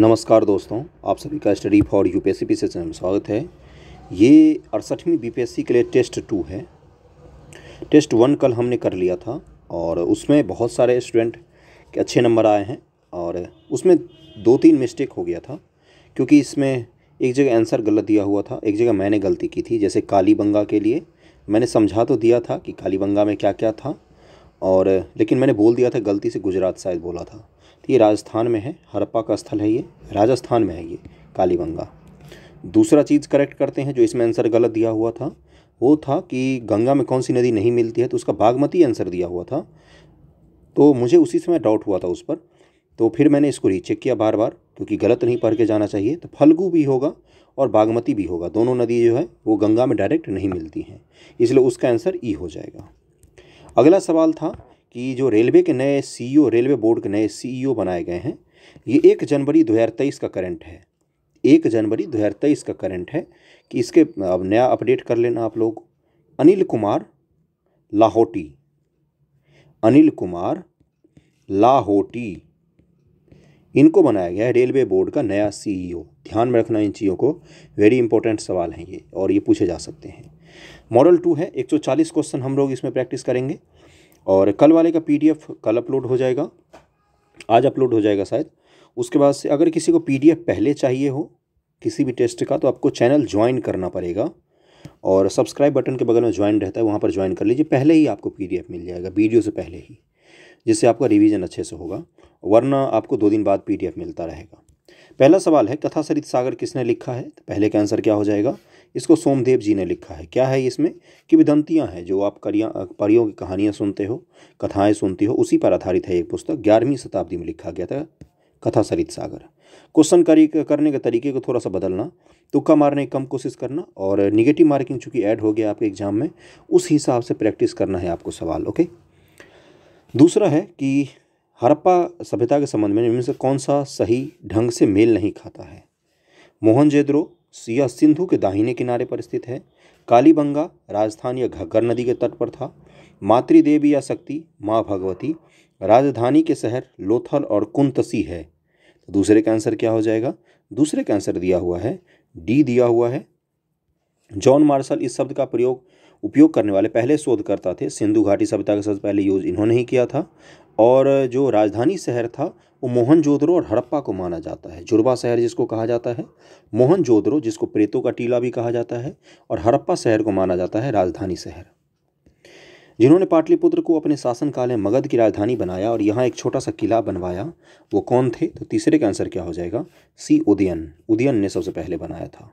नमस्कार दोस्तों आप सभी का study for UPSC P session में स्वागत है ये अड़सठवीं बीपीएससी के लिए टेस्ट टू है टेस्ट वन कल हमने कर लिया था और उसमें बहुत सारे स्टूडेंट के अच्छे नंबर आए हैं और उसमें दो तीन मिस्टेक हो गया था क्योंकि इसमें एक जगह आंसर गलत दिया हुआ था एक जगह मैंने गलती की थी जैसे काली बंगा के लिए मैंने समझा तो दिया था कि काली बंगा में क्या क्या था और लेकिन मैंने बोल दिया था गलती से गुजरात शायद बोला था तो ये राजस्थान में है हड़प्पा का स्थल है ये राजस्थान में है ये कालीबंगा दूसरा चीज़ करेक्ट करते हैं जो इसमें आंसर गलत दिया हुआ था वो था कि गंगा में कौन सी नदी नहीं मिलती है तो उसका बागमती आंसर दिया हुआ था तो मुझे उसी समय डाउट हुआ था उस पर तो फिर मैंने इसको रीचेक किया बार बार क्योंकि गलत नहीं पढ़ के जाना चाहिए तो फलगू भी होगा और बागमती भी होगा दोनों नदी जो है वो गंगा में डायरेक्ट नहीं मिलती हैं इसलिए उसका आंसर ई e हो जाएगा अगला सवाल था कि जो रेलवे के नए सीईओ रेलवे बोर्ड के नए सीईओ बनाए गए हैं ये एक जनवरी दो हज़ार तेईस का करंट है एक जनवरी दो हज़ार तेईस का करंट है कि इसके अब नया अपडेट कर लेना आप लोग अनिल कुमार लाहौटी अनिल कुमार लाहौटी इनको बनाया गया है रेलवे बोर्ड का नया सीईओ ध्यान में रखना इन चीज़ों को वेरी इंपॉर्टेंट सवाल हैं ये और ये पूछे जा सकते हैं मॉडल टू है 140 क्वेश्चन हम लोग इसमें प्रैक्टिस करेंगे और कल वाले का पीडीएफ कल अपलोड हो जाएगा आज अपलोड हो जाएगा शायद उसके बाद से अगर किसी को पीडीएफ पहले चाहिए हो किसी भी टेस्ट का तो आपको चैनल ज्वाइन करना पड़ेगा और सब्सक्राइब बटन के बगल में ज्वाइन रहता है वहाँ पर ज्वाइन कर लीजिए पहले ही आपको पी मिल जाएगा वीडियो से पहले ही जिससे आपका रिवीजन अच्छे से होगा वरना आपको दो दिन बाद पी मिलता रहेगा पहला सवाल है कथा सरित सागर किसने लिखा है तो पहले का आंसर क्या हो जाएगा इसको सोमदेव जी ने लिखा है क्या है इसमें कि विदंतियाँ हैं जो आप करिया परियों की कहानियाँ सुनते हो कथाएँ सुनती हो उसी पर आधारित है एक पुस्तक ग्यारहवीं शताब्दी में लिखा गया था कथा सरित सागर क्वेश्चन करी करने के तरीके को थोड़ा सा बदलना तुक्का मारने की कम कोशिश करना और निगेटिव मार्किंग चूंकि ऐड हो गया आपके एग्जाम में उस हिसाब से प्रैक्टिस करना है आपको सवाल ओके दूसरा है कि हरप्पा सभ्यता के संबंध में इनमें से कौन सा सही ढंग से मेल नहीं खाता है मोहन जेद्रो यह सिंधु के दाहिने किनारे पर स्थित है कालीबंगा राजस्थान या घग्गर नदी के तट पर था मातृदेवी या शक्ति माँ भगवती राजधानी के शहर लोथल और कुंतसी है तो दूसरे का आंसर क्या हो जाएगा दूसरे का आंसर दिया हुआ है डी दिया हुआ है जॉन मार्शल इस शब्द का प्रयोग उपयोग करने वाले पहले शोधकर्ता थे सिंधु घाटी सभ्यता का सबसे पहले यूज इन्होंने ही किया था और जो राजधानी शहर था मोहनजोदड़ो और हड़प्पा को माना जाता है जुड़वा शहर जिसको कहा जाता है मोहनजोदड़ो जिसको प्रेतों का टीला भी कहा जाता है और हड़प्पा शहर को माना जाता है राजधानी शहर जिन्होंने पाटलिपुत्र को अपने शासनकाल में मगध की राजधानी बनाया और यहाँ एक छोटा सा किला बनवाया वो कौन थे तो तीसरे का आंसर क्या हो जाएगा सी उदयन उदयन ने सबसे पहले बनाया था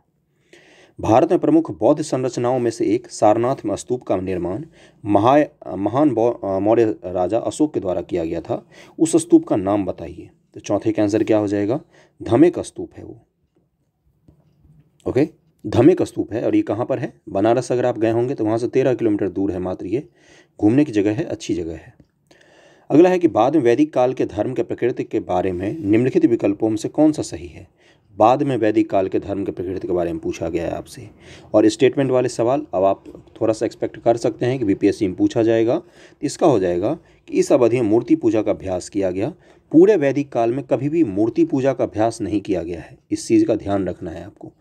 भारत में प्रमुख बौद्ध संरचनाओं में से एक सारनाथ में स्तूप का निर्माण महा महान मौर्य राजा अशोक के द्वारा किया गया था उस स्तूप का नाम बताइए तो चौथे का आंसर क्या हो जाएगा धमे का स्तूप है वो ओके धमे का स्तूप है और ये कहाँ पर है बनारस अगर आप गए होंगे तो वहाँ से तेरह किलोमीटर दूर है मात्र ये घूमने की जगह है अच्छी जगह है अगला है कि बाद में वैदिक काल के धर्म के प्रकृति के बारे में निम्नलिखित विकल्पों में से कौन सा सही है बाद में वैदिक काल के धर्म के प्रकृति के बारे में पूछा गया है आपसे और स्टेटमेंट वाले सवाल अब आप थोड़ा सा एक्सपेक्ट कर सकते हैं कि बीपीएससी में पूछा जाएगा इसका हो जाएगा कि इस अवधि में मूर्ति पूजा का अभ्यास किया गया पूरे वैदिक काल में कभी भी मूर्ति पूजा का अभ्यास नहीं किया गया है इस चीज़ का ध्यान रखना है आपको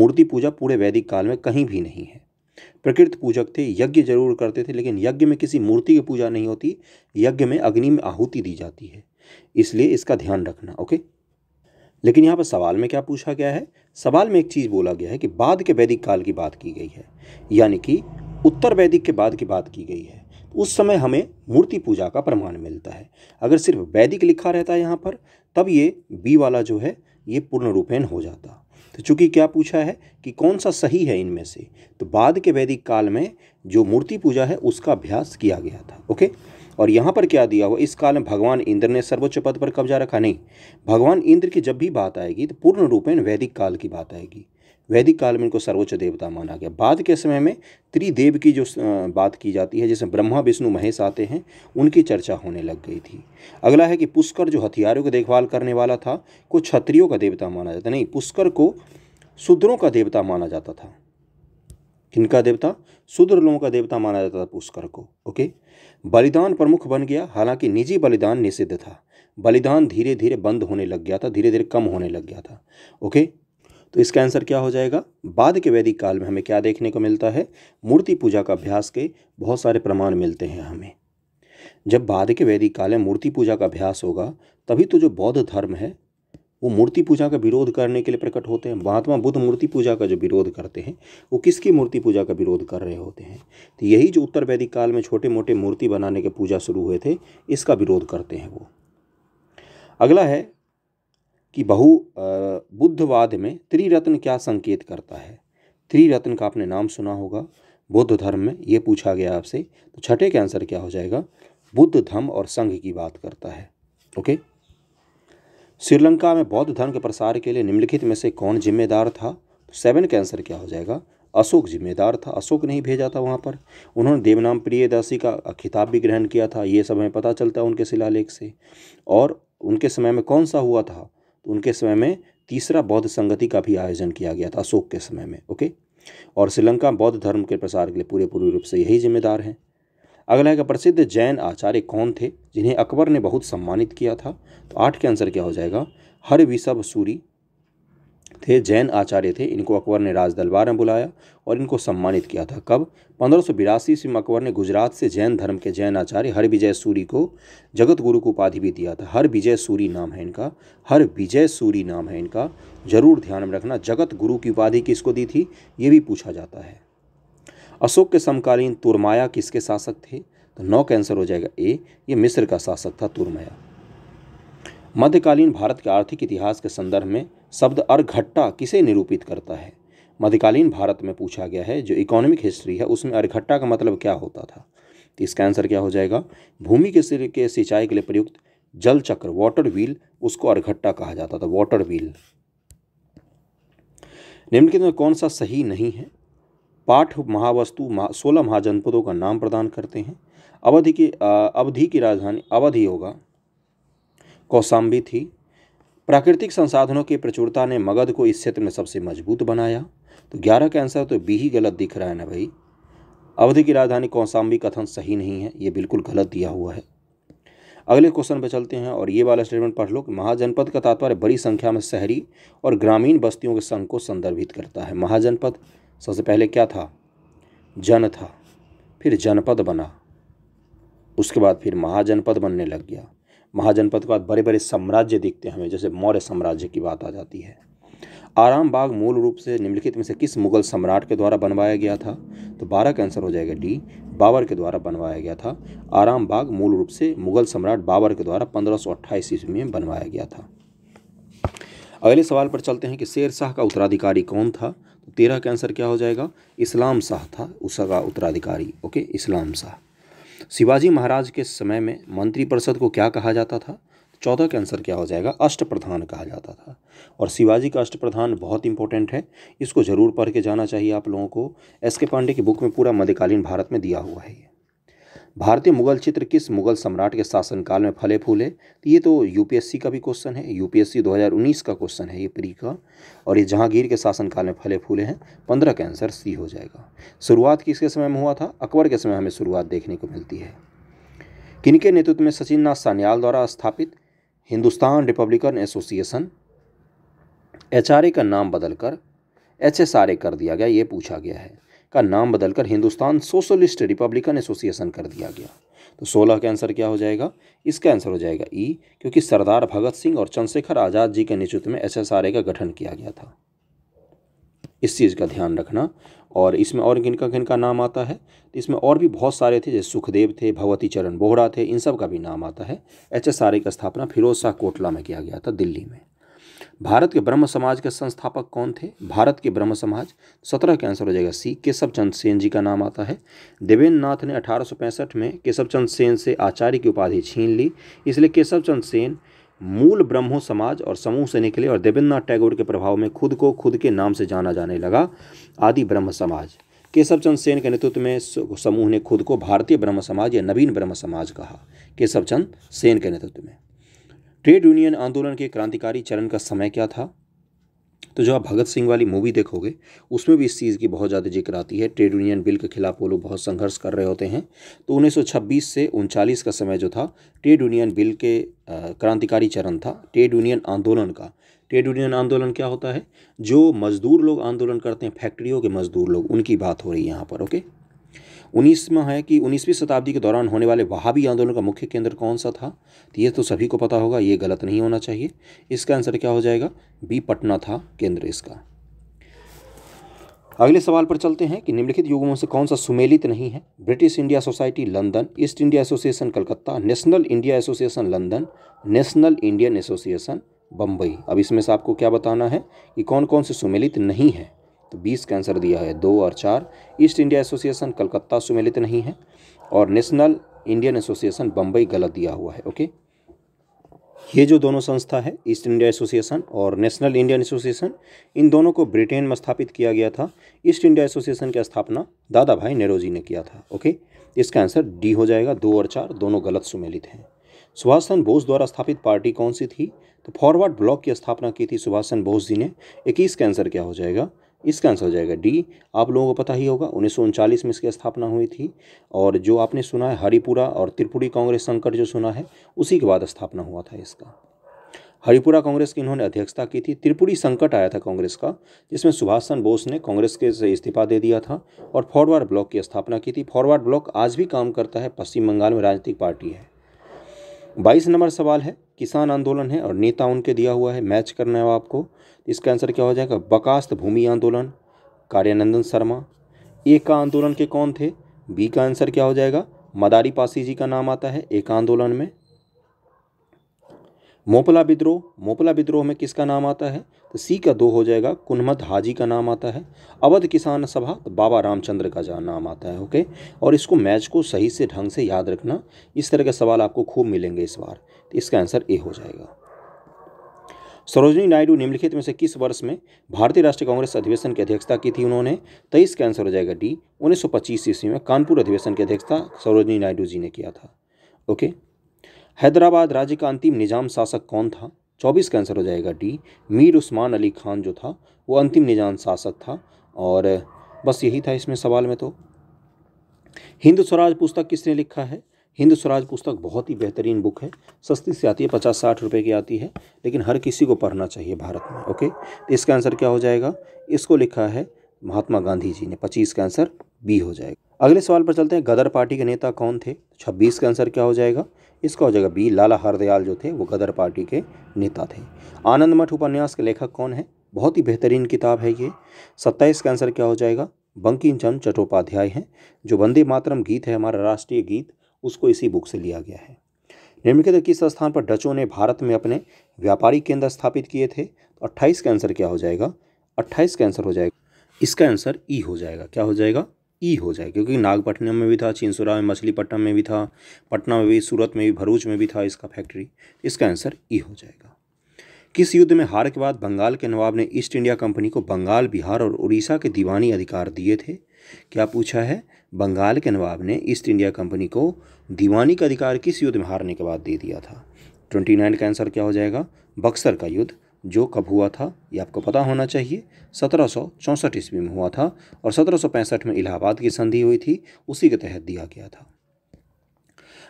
मूर्ति पूजा पूरे वैदिक काल में कहीं भी नहीं है प्रकृत पूजक थे यज्ञ जरूर करते थे लेकिन यज्ञ में किसी मूर्ति की पूजा नहीं होती यज्ञ में अग्नि में आहुति दी जाती है इसलिए इसका ध्यान रखना ओके लेकिन यहाँ पर सवाल में क्या पूछा गया है सवाल में एक चीज़ बोला गया है कि बाद के वैदिक काल की बात की गई है यानी कि उत्तर वैदिक के बाद की बात की गई है उस समय हमें मूर्ति पूजा का प्रमाण मिलता है अगर सिर्फ वैदिक लिखा रहता है यहाँ पर तब ये बी वाला जो है ये पूर्ण रूपेण हो जाता तो चूंकि क्या पूछा है कि कौन सा सही है इनमें से तो बाद के वैदिक काल में जो मूर्ति पूजा है उसका अभ्यास किया गया था ओके और यहाँ पर क्या दिया हुआ इस काल में भगवान इंद्र ने सर्वोच्च पद पर कब्जा रखा नहीं भगवान इंद्र की जब भी बात आएगी तो पूर्ण रूपेण वैदिक काल की बात आएगी वैदिक काल में इनको सर्वोच्च देवता माना गया बाद के समय में त्रिदेव की जो बात की जाती है जैसे ब्रह्मा विष्णु महेश आते हैं उनकी चर्चा होने लग गई थी अगला है कि पुष्कर जो हथियारों की देखभाल करने वाला था को क्षत्रियों का देवता माना जाता नहीं पुष्कर को शूद्रों का देवता माना जाता था किनका देवता शूद्र लोगों का देवता माना जाता था पुष्कर को ओके बलिदान प्रमुख बन गया हालांकि निजी बलिदान निषिद्ध था बलिदान धीरे धीरे बंद होने लग गया था धीरे धीरे कम होने लग गया था ओके तो इसका आंसर क्या हो जाएगा बाद के वैदिक काल में हमें क्या देखने को मिलता है मूर्ति पूजा का अभ्यास के बहुत सारे प्रमाण मिलते हैं हमें जब बाद के वैदिक काल में मूर्ति पूजा का अभ्यास होगा तभी तो जो बौद्ध धर्म है वो मूर्ति पूजा का विरोध करने के लिए प्रकट होते हैं महात्मा बुद्ध मूर्ति पूजा का जो विरोध करते हैं वो किसकी मूर्ति पूजा का विरोध कर रहे होते हैं तो यही जो उत्तर वैदिक काल में छोटे मोटे मूर्ति बनाने के पूजा शुरू हुए थे इसका विरोध करते हैं वो अगला है कि बहु बुद्धवाद में त्रिरत्न क्या संकेत करता है त्रिरत्न का आपने नाम सुना होगा बुद्ध धर्म में ये पूछा गया आपसे तो छठे के आंसर क्या हो जाएगा बुद्ध धर्म और संघ की बात करता है ओके श्रीलंका में बौद्ध धर्म के प्रसार के लिए निम्नलिखित में से कौन जिम्मेदार था तो सेवन का आंसर क्या हो जाएगा अशोक जिम्मेदार था अशोक नहीं भेजा था वहाँ पर उन्होंने देवनाम प्रियदासी का खिताब भी ग्रहण किया था ये सब हमें पता चलता है उनके शिलालेख से और उनके समय में कौन सा हुआ था तो उनके समय में तीसरा बौद्ध संगति का भी आयोजन किया गया था अशोक के समय में ओके और श्रीलंका बौद्ध धर्म के प्रसार के लिए पूरे पूरे रूप से यही जिम्मेदार हैं अगला है कि प्रसिद्ध जैन आचार्य कौन थे जिन्हें अकबर ने बहुत सम्मानित किया था तो आठ के आंसर क्या हो जाएगा हर विषभ सूरी थे जैन आचार्य थे इनको अकबर ने राज दरबार में बुलाया और इनको सम्मानित किया था कब पंद्रह सौ बिरासी ईस्वी में अकबर ने गुजरात से जैन धर्म के जैन आचार्य हर विजय सूरी को जगत गुरु को उपाधि भी दिया था हर विजय सूरी नाम है इनका हर विजय सूरी नाम है इनका जरूर ध्यान में रखना जगत गुरु की उपाधि किसको दी थी ये भी पूछा जाता है अशोक के समकालीन तुरमाया किसके शासक थे तो नौ का आंसर हो जाएगा ए ये मिस्र का शासक था तुरमाया मध्यकालीन भारत के आर्थिक इतिहास के संदर्भ में शब्द अर्घट्टा किसे निरूपित करता है मध्यकालीन भारत में पूछा गया है जो इकोनॉमिक हिस्ट्री है उसमें अर्घट्टा का मतलब क्या होता था तो इसका आंसर क्या हो जाएगा भूमि के सिर के सिंचाई के लिए प्रयुक्त जल चक्र वाटर व्हील उसको अर्घट्टा कहा जाता था वाटर व्हील निम्नलिखित में कौन सा सही नहीं है पाठ महावस्तु महा, सोलह महाजनपदों का नाम प्रदान करते हैं अवधि की अवधि की राजधानी अवधि होगा कौसाम्बी थी प्राकृतिक संसाधनों की प्रचुरता ने मगध को इस क्षेत्र में सबसे मजबूत बनाया तो ग्यारह का आंसर तो बी ही गलत दिख रहा है ना भाई अवधि की राजधानी कौसाम्बी कथन सही नहीं है ये बिल्कुल गलत दिया हुआ है अगले क्वेश्चन पर चलते हैं और ये वाला स्टेटमेंट पढ़ लो कि महाजनपद का तात्पर्य बड़ी संख्या में शहरी और ग्रामीण बस्तियों के संघ को संदर्भित करता है महाजनपद सबसे पहले क्या था जन था फिर जनपद बना उसके बाद फिर महाजनपद बनने लग गया महाजनपद के बाद बड़े बड़े साम्राज्य दिखते हमें जैसे मौर्य साम्राज्य की बात आ जाती है आराम बाग मूल रूप से निम्नलिखित में से किस मुगल सम्राट के द्वारा बनवाया गया था तो बारह का आंसर हो जाएगा डी बाबर के द्वारा बनवाया गया था आराम बाग मूल रूप से मुगल सम्राट बाबर के द्वारा पंद्रह सौ अट्ठाईस ईस्वी में बनवाया गया था अगले सवाल पर चलते हैं कि शेर शाह का उत्तराधिकारी कौन था तेरह का आंसर क्या हो जाएगा इस्लाम शाह था उसका उत्तराधिकारी ओके इस्लाम शाह शिवाजी महाराज के समय में मंत्रिपरिषद को क्या कहा जाता था चौदह का आंसर क्या हो जाएगा अष्ट प्रधान कहा जाता था और शिवाजी का अष्ट प्रधान बहुत इंपॉर्टेंट है इसको ज़रूर पढ़ के जाना चाहिए आप लोगों को एस के पांडे की बुक में पूरा मध्यकालीन भारत में दिया हुआ है ये भारतीय मुगल चित्र किस मुगल सम्राट के शासनकाल में फले फूले तो ये तो यूपीएससी का भी क्वेश्चन है यूपीएससी 2019 का क्वेश्चन है ये प्री का और ये जहांगीर के शासनकाल में फले फूले हैं पंद्रह का आंसर सी हो जाएगा शुरुआत किसके समय में हुआ था अकबर के समय हमें शुरुआत देखने को मिलती है किनके नेतृत्व में सचिन नाथ सान्याल द्वारा स्थापित हिंदुस्तान रिपब्लिकन एसोसिएशन एच का नाम बदलकर एच कर दिया गया ये पूछा गया है का नाम बदलकर हिंदुस्तान सोशलिस्ट रिपब्लिकन एसोसिएशन कर दिया गया तो 16 का आंसर क्या हो जाएगा इसका आंसर हो जाएगा ई क्योंकि सरदार भगत सिंह और चंद्रशेखर आज़ाद जी के नेतृत्व में एसएसआरए का गठन किया गया था इस चीज़ का ध्यान रखना और इसमें और किनका किनका नाम आता है तो इसमें और भी बहुत सारे थे जैसे सुखदेव थे भगवती चरण बोहरा थे इन सब का भी नाम आता है एच का स्थापना फिरोज शाह कोटला में किया गया था दिल्ली में भारत के ब्रह्म समाज के संस्थापक कौन थे भारत के ब्रह्म समाज सत्रह के आंसर हो जाएगा सी केशव चंद सेन जी का नाम आता है देवेंद्र नाथ ने अठारह में केशव चंद सेन से आचार्य की उपाधि छीन ली इसलिए केशव चंद सेन मूल ब्रह्मो समाज और समूह से निकले और देवेंद्रनाथ टैगोर के प्रभाव में खुद को खुद के नाम से जाना जाने लगा आदि ब्रह्म समाज केशव चंद सेन के नेतृत्व में समूह ने खुद को भारतीय ब्रह्म समाज या नवीन ब्रह्म समाज कहा केशव चंद सेन के नेतृत्व में ट्रेड यूनियन आंदोलन के क्रांतिकारी चरण का समय क्या था तो जो आप भगत सिंह वाली मूवी देखोगे उसमें भी इस चीज़ की बहुत ज़्यादा जिक्र आती है ट्रेड यूनियन बिल के खिलाफ वो लोग बहुत संघर्ष कर रहे होते हैं तो 1926 से उनचालीस का समय जो था ट्रेड यूनियन बिल के क्रांतिकारी चरण था ट्रेड यूनियन आंदोलन का ट्रेड यूनियन आंदोलन क्या होता है जो मजदूर लोग आंदोलन करते हैं फैक्ट्रियों के मजदूर लोग उनकी बात हो रही है यहाँ पर ओके उन्नीसवा है कि उन्नीसवीं शताब्दी के दौरान होने वाले वहाबी आंदोलन का मुख्य केंद्र कौन सा था तो ये तो सभी को पता होगा ये गलत नहीं होना चाहिए इसका आंसर क्या हो जाएगा बी पटना था केंद्र इसका अगले सवाल पर चलते हैं कि निम्नलिखित युगों में से कौन सा सुमेलित नहीं है British India Society London East India Association Calcutta National India Association London National Indian Association Bombay अब इसमें से आपको क्या बताना है कि कौन कौन से सुमेलित नहीं है बीस का आंसर दिया है दो और चार ईस्ट इंडिया एसोसिएशन कलकत्ता सुमेलित नहीं है और नेशनल इंडियन एसोसिएशन बम्बई गलत दिया हुआ है ओके ये जो दोनों संस्था है ईस्ट इंडिया एसोसिएशन और नेशनल इंडियन एसोसिएशन इन दोनों को ब्रिटेन में स्थापित किया गया था ईस्ट इंडिया एसोसिएशन की स्थापना दादा भाई नेहरू जी ने किया था ओके इसका आंसर डी हो जाएगा दो और चार दोनों गलत सुमेलित हैं सुभाष चंद्र बोस द्वारा स्थापित पार्टी कौन सी थी तो फॉरवर्ड ब्लॉक की स्थापना की थी सुभाष चंद्र बोस जी ने इक्कीस का आंसर क्या हो जाएगा इसका आंसर हो जाएगा डी आप लोगों को पता ही होगा उन्नीस में इसकी स्थापना हुई थी और जो आपने सुना है हरिपुरा और त्रिपुरी कांग्रेस संकट जो सुना है उसी के बाद स्थापना हुआ था इसका हरिपुरा कांग्रेस की इन्होंने अध्यक्षता की थी त्रिपुरी संकट आया था कांग्रेस का जिसमें सुभाष चंद्र बोस ने कांग्रेस के से इस्तीफा दे दिया था और फॉरवर्ड ब्लॉक की स्थापना की थी फॉरवर्ड ब्लॉक आज भी काम करता है पश्चिम बंगाल में राजनीतिक पार्टी है बाईस नंबर सवाल है किसान आंदोलन है और नेता उनके दिया हुआ है मैच करना है आपको इसका आंसर क्या हो जाएगा बकास्त भूमि आंदोलन कार्यानंदन शर्मा ए का आंदोलन के कौन थे बी का आंसर क्या हो जाएगा मदारी पासी जी का नाम आता है एक आंदोलन में मोपला विद्रोह मोपला विद्रोह में किसका नाम आता है तो सी का दो हो जाएगा कुन्मद हाजी का नाम आता है अवध किसान सभा तो बाबा रामचंद्र का नाम आता है ओके और इसको मैच को सही से ढंग से याद रखना इस तरह के सवाल आपको खूब मिलेंगे इस बार तो इसका आंसर ए हो जाएगा सरोजनी नायडू निम्नलिखित में से किस वर्ष में भारतीय राष्ट्रीय कांग्रेस अधिवेशन की अध्यक्षता की थी उन्होंने तेईस का आंसर हो जाएगा डी उन्नीस पच्चीस ईस्वी में कानपुर अधिवेशन की अध्यक्षता सरोजनी नायडू जी ने किया था ओके हैदराबाद राज्य का अंतिम निजाम शासक कौन था चौबीस का आंसर हो जाएगा डी मीर उस्मान अली खान जो था वो अंतिम निजाम शासक था और बस यही था इसमें सवाल में तो हिंद स्वराज पुस्तक किसने लिखा है हिंद स्वराज पुस्तक बहुत ही बेहतरीन बुक है सस्ती से आती है पचास साठ रुपये की आती है लेकिन हर किसी को पढ़ना चाहिए भारत में ओके तो इसका आंसर क्या हो जाएगा इसको लिखा है महात्मा गांधी जी ने पच्चीस का आंसर बी हो जाएगा अगले सवाल पर चलते हैं गदर पार्टी के नेता कौन थे छब्बीस का आंसर क्या हो जाएगा इसका हो जाएगा बी लाला हरदयाल जो थे वो गदर पार्टी के नेता थे आनंद मठ उपन्यास के लेखक कौन है बहुत ही बेहतरीन किताब है ये सत्ताईस का आंसर क्या हो जाएगा बंकिम चंद चट्टोपाध्याय हैं जो वंदे मातरम गीत है हमारा राष्ट्रीय गीत उसको इसी बुक से लिया गया है निम्नलिखित किस स्थान पर डचों ने भारत में अपने व्यापारिक केंद्र स्थापित किए थे तो अट्ठाईस का आंसर क्या हो जाएगा अट्ठाईस का आंसर हो जाएगा इसका आंसर ई हो जाएगा क्या हो जाएगा ई हो जाएगा क्योंकि नागपट्टनम में भी था चिंसुरा में मछलीपट्टनम में भी था पटना में भी सूरत में भी भरूच में भी था इसका फैक्ट्री इसका आंसर ई हो जाएगा किस युद्ध में हार के बाद बंगाल के नवाब ने ईस्ट इंडिया कंपनी को बंगाल बिहार और उड़ीसा के दीवानी अधिकार दिए थे क्या पूछा है बंगाल के नवाब ने ईस्ट इंडिया कंपनी को दीवानी का अधिकार किस युद्ध में हारने के बाद दे दिया था ट्वेंटी नाइन का आंसर क्या हो जाएगा बक्सर का युद्ध जो कब हुआ था ये आपको पता होना चाहिए सत्रह सौ चौंसठ ईस्वी में हुआ था और सत्रह सौ पैंसठ में इलाहाबाद की संधि हुई थी उसी के तहत दिया गया था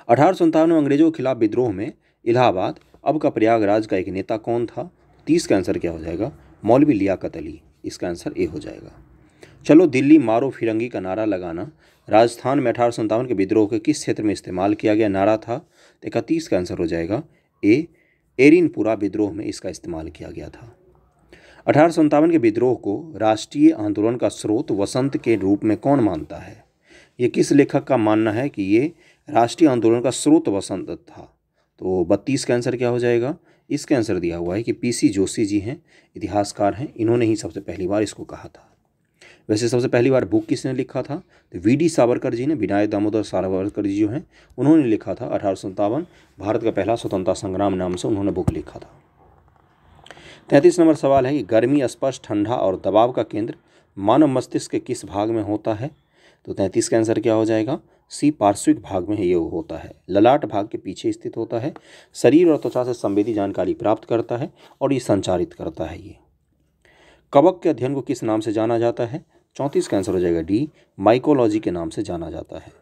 अठारह सौ में अंग्रेजों के खिलाफ विद्रोह में इलाहाबाद अब का प्रयागराज का एक नेता कौन था तीस का आंसर क्या हो जाएगा मौलवी लियाकत अली इसका आंसर ए हो जाएगा चलो दिल्ली मारो फिरंगी का नारा लगाना राजस्थान में अठारह के विद्रोह के किस क्षेत्र में इस्तेमाल किया गया नारा था तो इकतीस का आंसर हो जाएगा ए एरिनपुरा विद्रोह में इसका इस्तेमाल किया गया था अठारह के विद्रोह को राष्ट्रीय आंदोलन का स्रोत वसंत के रूप में कौन मानता है ये किस लेखक का मानना है कि ये राष्ट्रीय आंदोलन का स्रोत वसंत था तो बत्तीस का आंसर क्या हो जाएगा इसका आंसर दिया हुआ है कि पीसी जोशी जी हैं इतिहासकार हैं इन्होंने ही सबसे पहली बार इसको कहा था वैसे सबसे पहली बार बुक किसने लिखा था तो वी डी सावरकर जी ने विनायक दामोदर सावरकर जी जो हैं उन्होंने लिखा था अठारह भारत का पहला स्वतंत्रता संग्राम नाम से उन्होंने बुक लिखा था तैंतीस नंबर सवाल है कि गर्मी स्पर्श ठंडा और दबाव का केंद्र मानव मस्तिष्क के किस भाग में होता है तो तैंतीस का आंसर क्या हो जाएगा सी पार्श्विक भाग में ये होता है ललाट भाग के पीछे स्थित होता है शरीर और त्वचा से संवेदी जानकारी प्राप्त करता है और ये संचारित करता है ये कवक के अध्ययन को किस नाम से जाना जाता है चौंतीस का आंसर हो जाएगा डी माइकोलॉजी के नाम से जाना जाता है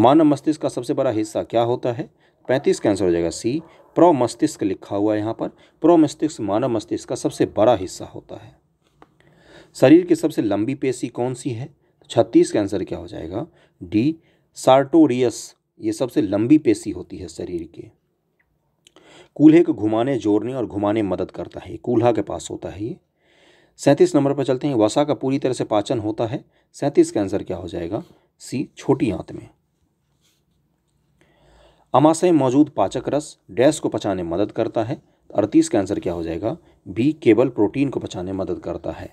मानव मस्तिष्क का सबसे बड़ा हिस्सा क्या होता है पैंतीस का आंसर हो जाएगा सी प्रो मस्तिष्क लिखा हुआ है यहाँ पर प्रो मस्तिष्क मानव मस्तिष्क का सबसे बड़ा हिस्सा होता है शरीर की सबसे लंबी पेशी कौन सी है छत्तीस का आंसर क्या हो जाएगा डी सार्टोरियस ये सबसे लंबी पेशी होती है शरीर के कूल्हे को घुमाने जोड़ने और घुमाने मदद करता है कूल्हा के पास होता है ये सैंतीस नंबर पर चलते हैं वसा का पूरी तरह से पाचन होता है सैंतीस का आंसर क्या हो जाएगा सी छोटी आंत में अमाशय मौजूद पाचक रस डैस को पचाने मदद करता है अड़तीस का आंसर क्या हो जाएगा बी केवल प्रोटीन को पचाने मदद करता है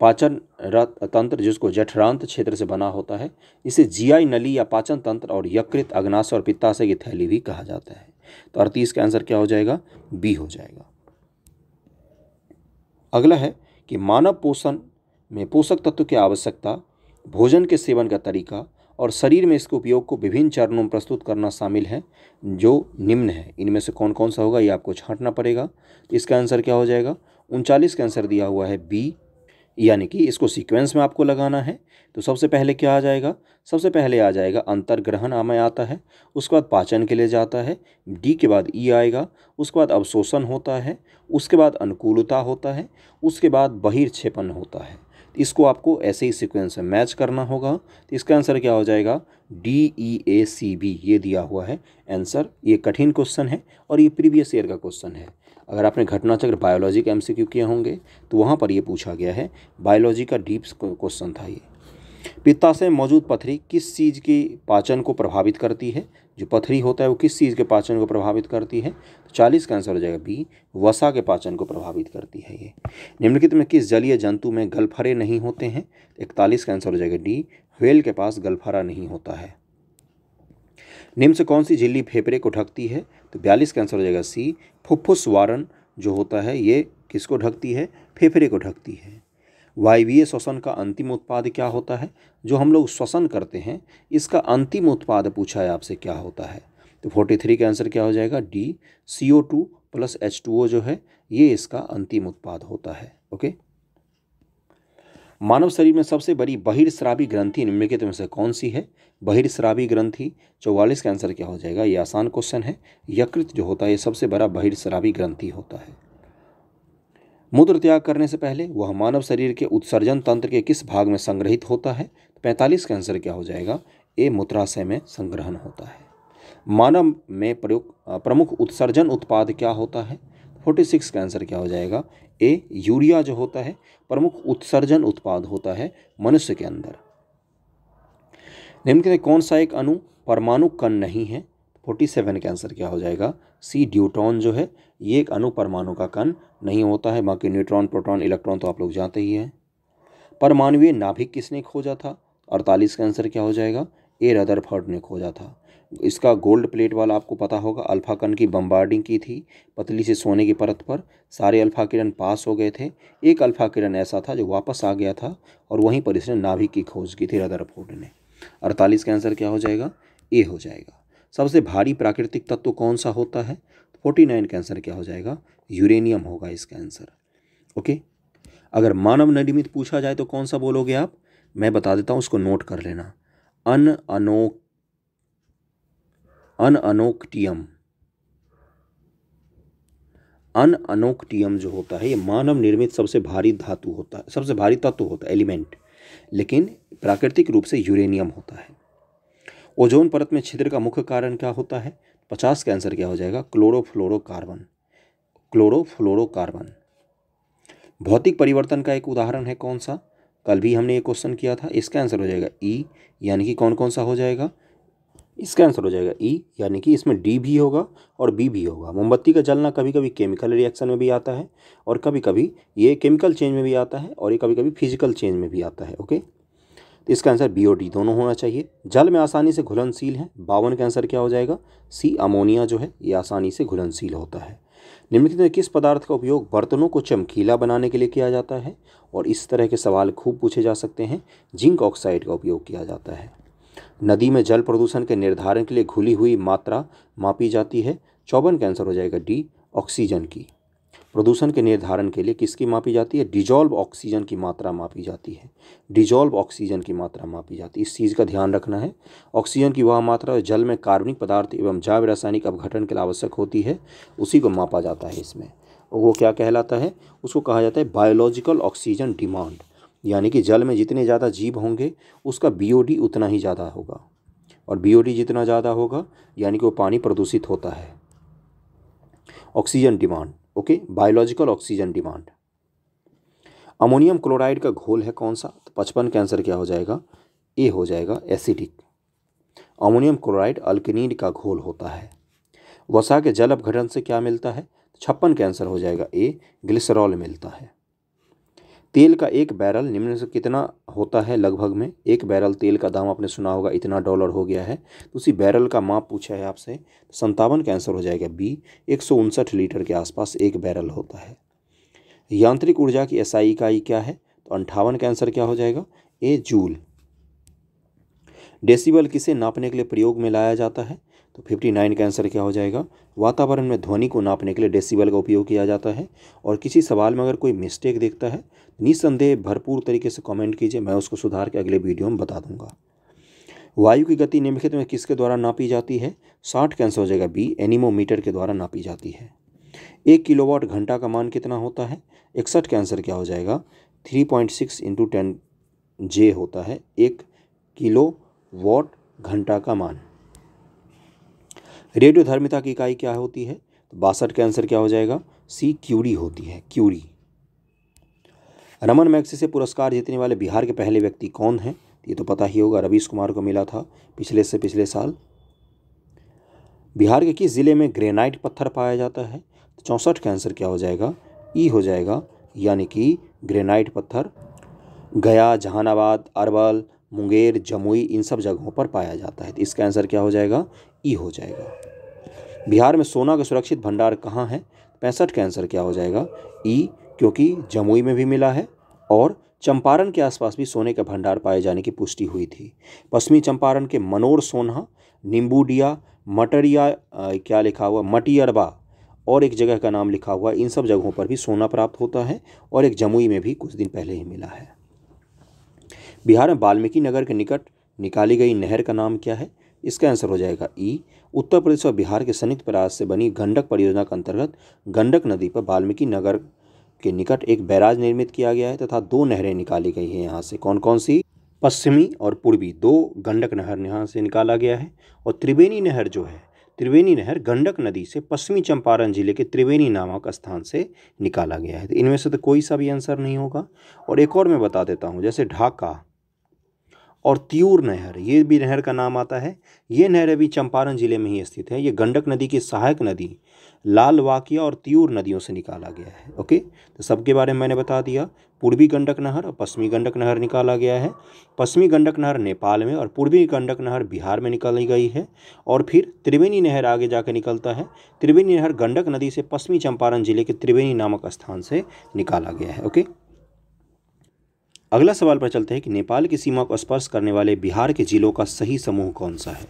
पाचन तंत्र जिसको जठरांत क्षेत्र से बना होता है इसे जीआई नली या पाचन तंत्र और यकृत अग्नाशय और पित्ताशय की थैली भी कहा जाता है तो अड़तीस का आंसर क्या हो जाएगा बी हो जाएगा अगला है कि मानव पोषण में पोषक तत्व की आवश्यकता भोजन के सेवन का तरीका और शरीर में इसके उपयोग को विभिन्न चरणों में प्रस्तुत करना शामिल है जो निम्न है इनमें से कौन कौन सा होगा ये आपको छांटना पड़ेगा तो इसका आंसर क्या हो जाएगा उनचालीस का आंसर दिया हुआ है बी यानी कि इसको सीक्वेंस में आपको लगाना है तो सबसे पहले क्या आ जाएगा सबसे पहले आ जाएगा अंतर्ग्रहण आमय आता है उसके बाद पाचन के लिए जाता है डी के बाद ई e आएगा उसके बाद अवशोषण होता है उसके बाद अनुकूलता होता है उसके बाद बहिर्क्षेपण होता है तो इसको आपको ऐसे ही सीक्वेंस में मैच करना होगा तो इसका आंसर क्या हो जाएगा डी ई ए सी बी ये दिया हुआ है आंसर ये कठिन क्वेश्चन है और ये प्रीवियस ईयर का क्वेश्चन है अगर आपने घटनाचक्र बायोलॉजी के क्यू किए होंगे तो वहाँ पर ये पूछा गया है बायोलॉजी का डीप क्वेश्चन था ये पित्ताशय में मौजूद पथरी किस चीज़ की पाचन को प्रभावित करती है जो पथरी होता है वो किस चीज़ के पाचन को प्रभावित करती है तो चालीस का आंसर हो जाएगा बी वसा के पाचन को प्रभावित करती है ये निम्नलिखित में किस जलीय जंतु में गलफरे नहीं होते हैं इकतालीस का आंसर हो जाएगा डी व्हेल के पास गलफरा नहीं होता है निम्न से कौन सी झिल्ली फेफड़े को ढकती है तो बयालीस का आंसर हो जाएगा सी फुफ्फुस वारन जो होता है ये किसको ढकती है फेफड़े को ढकती है वायवीय श्वसन का अंतिम उत्पाद क्या होता है जो हम लोग श्वसन करते हैं इसका अंतिम उत्पाद पूछा है आपसे क्या होता है तो फोर्टी थ्री का आंसर क्या हो जाएगा D C O two plus H two O जो है ये इसका अंतिम उत्पाद होता है ओके मानव शरीर में सबसे बड़ी बहिर्श्रावी ग्रंथि निम्नलिखित में से कौन सी है बहिर्श्रावी ग्रंथि चौवालीस का आंसर क्या हो जाएगा ये आसान क्वेश्चन है यकृत जो होता है ये सबसे बड़ा बहिर्श्रावी ग्रंथि होता है मूत्र त्याग करने से पहले वह मानव शरीर के उत्सर्जन तंत्र के किस भाग में संग्रहित होता है तो पैंतालीस का आंसर क्या हो जाएगा ए मूत्राशय में संग्रहण होता है मानव में प्रयोग प्रमुख उत्सर्जन उत्पाद क्या होता है फोर्टी सिक्स का आंसर क्या हो जाएगा ए यूरिया जो होता है प्रमुख उत्सर्जन उत्पाद होता है मनुष्य के अंदर निम्न में कौन सा एक अणु परमाणु कण नहीं है फोर्टी सेवन के आंसर क्या हो जाएगा सी ड्यूट्रॉन जो है ये एक अणु परमाणु का कण नहीं होता है बाकी न्यूट्रॉन प्रोटॉन इलेक्ट्रॉन तो आप लोग जानते ही हैं परमाणुवीय नाभिक किसने खोजा था अड़तालीस का आंसर क्या हो जाएगा ए रदरफर्ड ने खोजा था इसका गोल्ड प्लेट वाला आपको पता होगा अल्फा कण की बम्बार्डिंग की थी पतली से सोने की परत पर सारे अल्फा किरण पास हो गए थे एक अल्फा किरण ऐसा था जो वापस आ गया था और वहीं पर इसने नाभिक की खोज की थी रदरफोर्ड ने अड़तालीस का आंसर क्या हो जाएगा ए हो जाएगा सबसे भारी प्राकृतिक तत्व कौन सा होता है फोर्टी नाइन का आंसर क्या हो जाएगा यूरेनियम होगा इसका आंसर ओके अगर मानव निर्मित पूछा जाए तो कौन सा बोलोगे आप मैं बता देता हूँ उसको नोट कर लेना अन अनोक अन अनोक्टियम अन अनोक्टियम जो होता है ये मानव निर्मित सबसे भारी धातु होता है सबसे भारी तत्व होता है एलिमेंट लेकिन प्राकृतिक रूप से यूरेनियम होता है ओजोन परत में छिद्र का मुख्य कारण क्या होता है पचास का आंसर क्या हो जाएगा क्लोरोफ्लोरोकार्बन क्लोरोफ्लोरोकार्बन भौतिक परिवर्तन का एक उदाहरण है कौन सा कल भी हमने ये क्वेश्चन किया था इसका आंसर हो जाएगा ई e, यानी कि कौन कौन सा हो जाएगा इसका आंसर हो जाएगा ई e, यानी कि इसमें डी भी होगा और बी भी होगा मोमबत्ती का जलना कभी कभी केमिकल रिएक्शन में भी आता है और कभी कभी ये केमिकल चेंज में भी आता है और ये कभी कभी फिजिकल चेंज में भी आता है ओके तो इसका आंसर बी और डी दोनों होना चाहिए जल में आसानी से घुलनशील है बावन का आंसर क्या हो जाएगा सी अमोनिया जो है ये आसानी से घुलनशील होता है निम्नलिखित में किस पदार्थ का उपयोग बर्तनों को चमकीला बनाने के लिए किया जाता है और इस तरह के सवाल खूब पूछे जा सकते हैं जिंक ऑक्साइड का उपयोग किया जाता है नदी में जल प्रदूषण के निर्धारण के लिए घुली हुई मात्रा मापी जाती है चौबन का आंसर हो जाएगा डी ऑक्सीजन की प्रदूषण के निर्धारण के लिए किसकी मापी जाती है डिजॉल्व ऑक्सीजन की मात्रा मापी जाती है डिजॉल्व ऑक्सीजन की मात्रा मापी जाती है इस चीज़ का ध्यान रखना है ऑक्सीजन की वह मात्रा जल में कार्बनिक पदार्थ एवं जैव रासायनिक अपघटन के लिए आवश्यक होती है उसी को मापा जाता है इसमें वो क्या कहलाता है उसको कहा जाता है बायोलॉजिकल ऑक्सीजन डिमांड यानी कि जल में जितने ज़्यादा जीव होंगे उसका बी उतना ही ज़्यादा होगा और बी जितना ज़्यादा होगा यानी कि वो पानी प्रदूषित होता है oxygen demand okay biological oxygen demand ammonium chloride का घोल है कौन सा तो पचपन के आंसर क्या हो जाएगा ए हो जाएगा एसिडिक अमोनियम क्लोराइड अल्किनीड का घोल होता है वसा के जल अपघटन से क्या मिलता है छप्पन के आंसर हो जाएगा ए ग्लिसरॉल मिलता है तेल का एक बैरल निम्न से कितना होता है लगभग में एक बैरल तेल का दाम आपने सुना होगा इतना डॉलर हो गया है तो उसी बैरल का माप पूछा है आपसे तो संतावन का आंसर हो जाएगा बी एक लीटर के आसपास एक बैरल होता है यांत्रिक ऊर्जा की ऐसा इकाई क्या है तो अंठावन का आंसर क्या हो जाएगा ए जूल डेसिबल किसे नापने के लिए प्रयोग में लाया जाता है तो 59 का आंसर क्या हो जाएगा वातावरण में ध्वनि को नापने के लिए डेसिबल का उपयोग किया जाता है और किसी सवाल में अगर कोई मिस्टेक देखता है निसंदेह भरपूर तरीके से कमेंट कीजिए मैं उसको सुधार के अगले वीडियो में बता दूंगा वायु की गति निम्नलिखित में किसके द्वारा नापी जाती है साठ का आंसर हो जाएगा बी एनिमोमीटर के द्वारा नापी जाती है एक किलोवाट घंटा का मान कितना होता है इकसठ का आंसर क्या हो जाएगा three point six into ten J होता है एक किलो वॉट घंटा का मान रेडियोधर्मिता की इकाई क्या होती है तो बासठ का आंसर क्या हो जाएगा सी क्यूरी होती है क्यूरी रमन मैक्सी से पुरस्कार जीतने वाले बिहार के पहले व्यक्ति कौन हैं ये तो पता ही होगा रवीश कुमार को मिला था पिछले से पिछले साल बिहार के किस ज़िले में ग्रेनाइट पत्थर पाया जाता है तो चौंसठ का आंसर क्या हो जाएगा ई हो जाएगा यानी कि ग्रेनाइट पत्थर गया जहानाबाद अरवल मुंगेर जमुई इन सब जगहों पर पाया जाता है तो इसका आंसर क्या हो जाएगा ई हो जाएगा बिहार में सोना का सुरक्षित भंडार कहाँ है पैंसठ का आंसर क्या हो जाएगा ई क्योंकि जमुई में भी मिला है और चंपारण के आसपास भी सोने का भंडार पाए जाने की पुष्टि हुई थी पश्चिमी चंपारण के मनोर सोना नींबूडिया मटरिया क्या लिखा हुआ मटियरबा और एक जगह का नाम लिखा हुआ इन सब जगहों पर भी सोना प्राप्त होता है और एक जमुई में भी कुछ दिन पहले ही मिला है बिहार में वाल्मीकि नगर के निकट निकाली गई नहर का नाम क्या है इसका आंसर हो जाएगा ई उत्तर प्रदेश और बिहार के संयुक्त प्रयास से बनी गंडक परियोजना के अंतर्गत गंडक नदी पर वाल्मीकि नगर के निकट एक बैराज निर्मित किया गया है तथा दो नहरें निकाली गई हैं यहाँ से कौन कौन सी पश्चिमी और पूर्वी दो गंडक नहर यहाँ से निकाला गया है और त्रिवेणी नहर जो है त्रिवेणी नहर गंडक नदी से पश्चिमी चंपारण जिले के त्रिवेणी नामक स्थान से निकाला गया है तो इनमें से तो कोई सा भी आंसर नहीं होगा और एक और मैं बता देता हूँ जैसे ढाका और त्यूर नहर ये भी नहर का नाम आता है ये नहर अभी चंपारण ज़िले में ही स्थित है ये गंडक नदी की सहायक नदी लाल वाकिया और त्यूर नदियों से निकाला गया है ओके तो सबके बारे में मैंने बता दिया पूर्वी गंडक नहर और पश्चिमी गंडक नहर निकाला गया है पश्चिमी गंडक नहर नेपाल में और पूर्वी गंडक नहर बिहार में निकाली गई है और फिर त्रिवेणी नहर आगे जाकर निकलता है त्रिवेणी नहर गंडक नदी से पश्चिमी चंपारण जिले के त्रिवेणी नामक स्थान से निकाला गया है ओके अगला सवाल पर चलते हैं कि नेपाल की सीमा को स्पर्श करने वाले बिहार के जिलों का सही समूह कौन सा है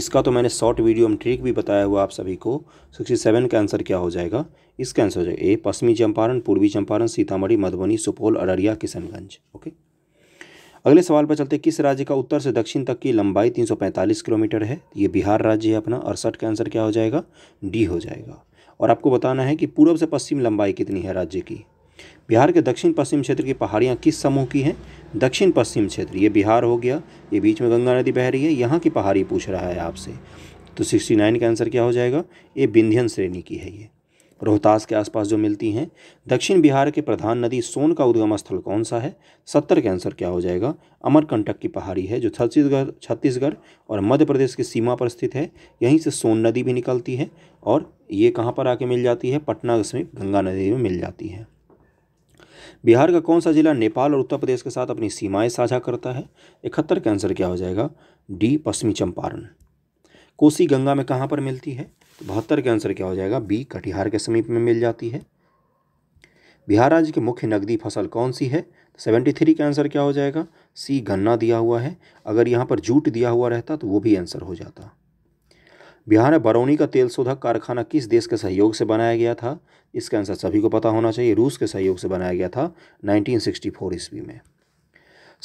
इसका तो मैंने शॉर्ट वीडियो में ट्रिक भी बताया हुआ आप सभी को सिक्सटी सेवन का आंसर क्या हो जाएगा इसका आंसर हो जाएगा ए पश्चिमी चंपारण पूर्वी चंपारण सीतामढ़ी मधुबनी सुपौल अररिया किशनगंज ओके अगले सवाल पर चलते किस राज्य का उत्तर से दक्षिण तक की लंबाई तीन किलोमीटर है ये बिहार राज्य है अपना अड़सठ का आंसर क्या हो जाएगा डी हो जाएगा और आपको बताना है कि पूर्व से पश्चिम लंबाई कितनी है राज्य की बिहार के दक्षिण पश्चिम क्षेत्र की पहाड़ियाँ किस समूह की हैं दक्षिण पश्चिम क्षेत्र ये बिहार हो गया ये बीच में गंगा नदी बह रही है यहाँ की पहाड़ी पूछ रहा है आपसे तो सिक्सटी नाइन का आंसर क्या हो जाएगा ये विंध्यन श्रेणी की है ये रोहतास के आसपास जो मिलती हैं दक्षिण बिहार के प्रधान नदी सोन का उद्गम स्थल कौन सा है सत्तर का आंसर क्या हो जाएगा अमरकंटक की पहाड़ी है जो छत्तीसगढ़ छत्तीसगढ़ और मध्य प्रदेश की सीमा पर स्थित है यहीं से सोन नदी भी निकलती है और ये कहाँ पर आके मिल जाती है पटना के समीप गंगा नदी में मिल जाती है बिहार का कौन सा जिला नेपाल और उत्तर प्रदेश के साथ अपनी सीमाएं साझा करता है इकहत्तर का आंसर क्या हो जाएगा डी पश्चिमी चंपारण कोसी गंगा में कहाँ पर मिलती है तो बहत्तर का आंसर क्या हो जाएगा बी कटिहार के समीप में मिल जाती है बिहार राज्य की मुख्य नकदी फसल कौन सी है तो सेवेंटी थ्री का आंसर क्या हो जाएगा सी गन्ना दिया हुआ है अगर यहाँ पर जूट दिया हुआ रहता तो वो भी आंसर हो जाता बिहार में बरौनी का तेल शोधक कारखाना किस देश के सहयोग से बनाया गया था इसका आंसर सभी को पता होना चाहिए रूस के सहयोग से बनाया गया था 1964 ईस्वी में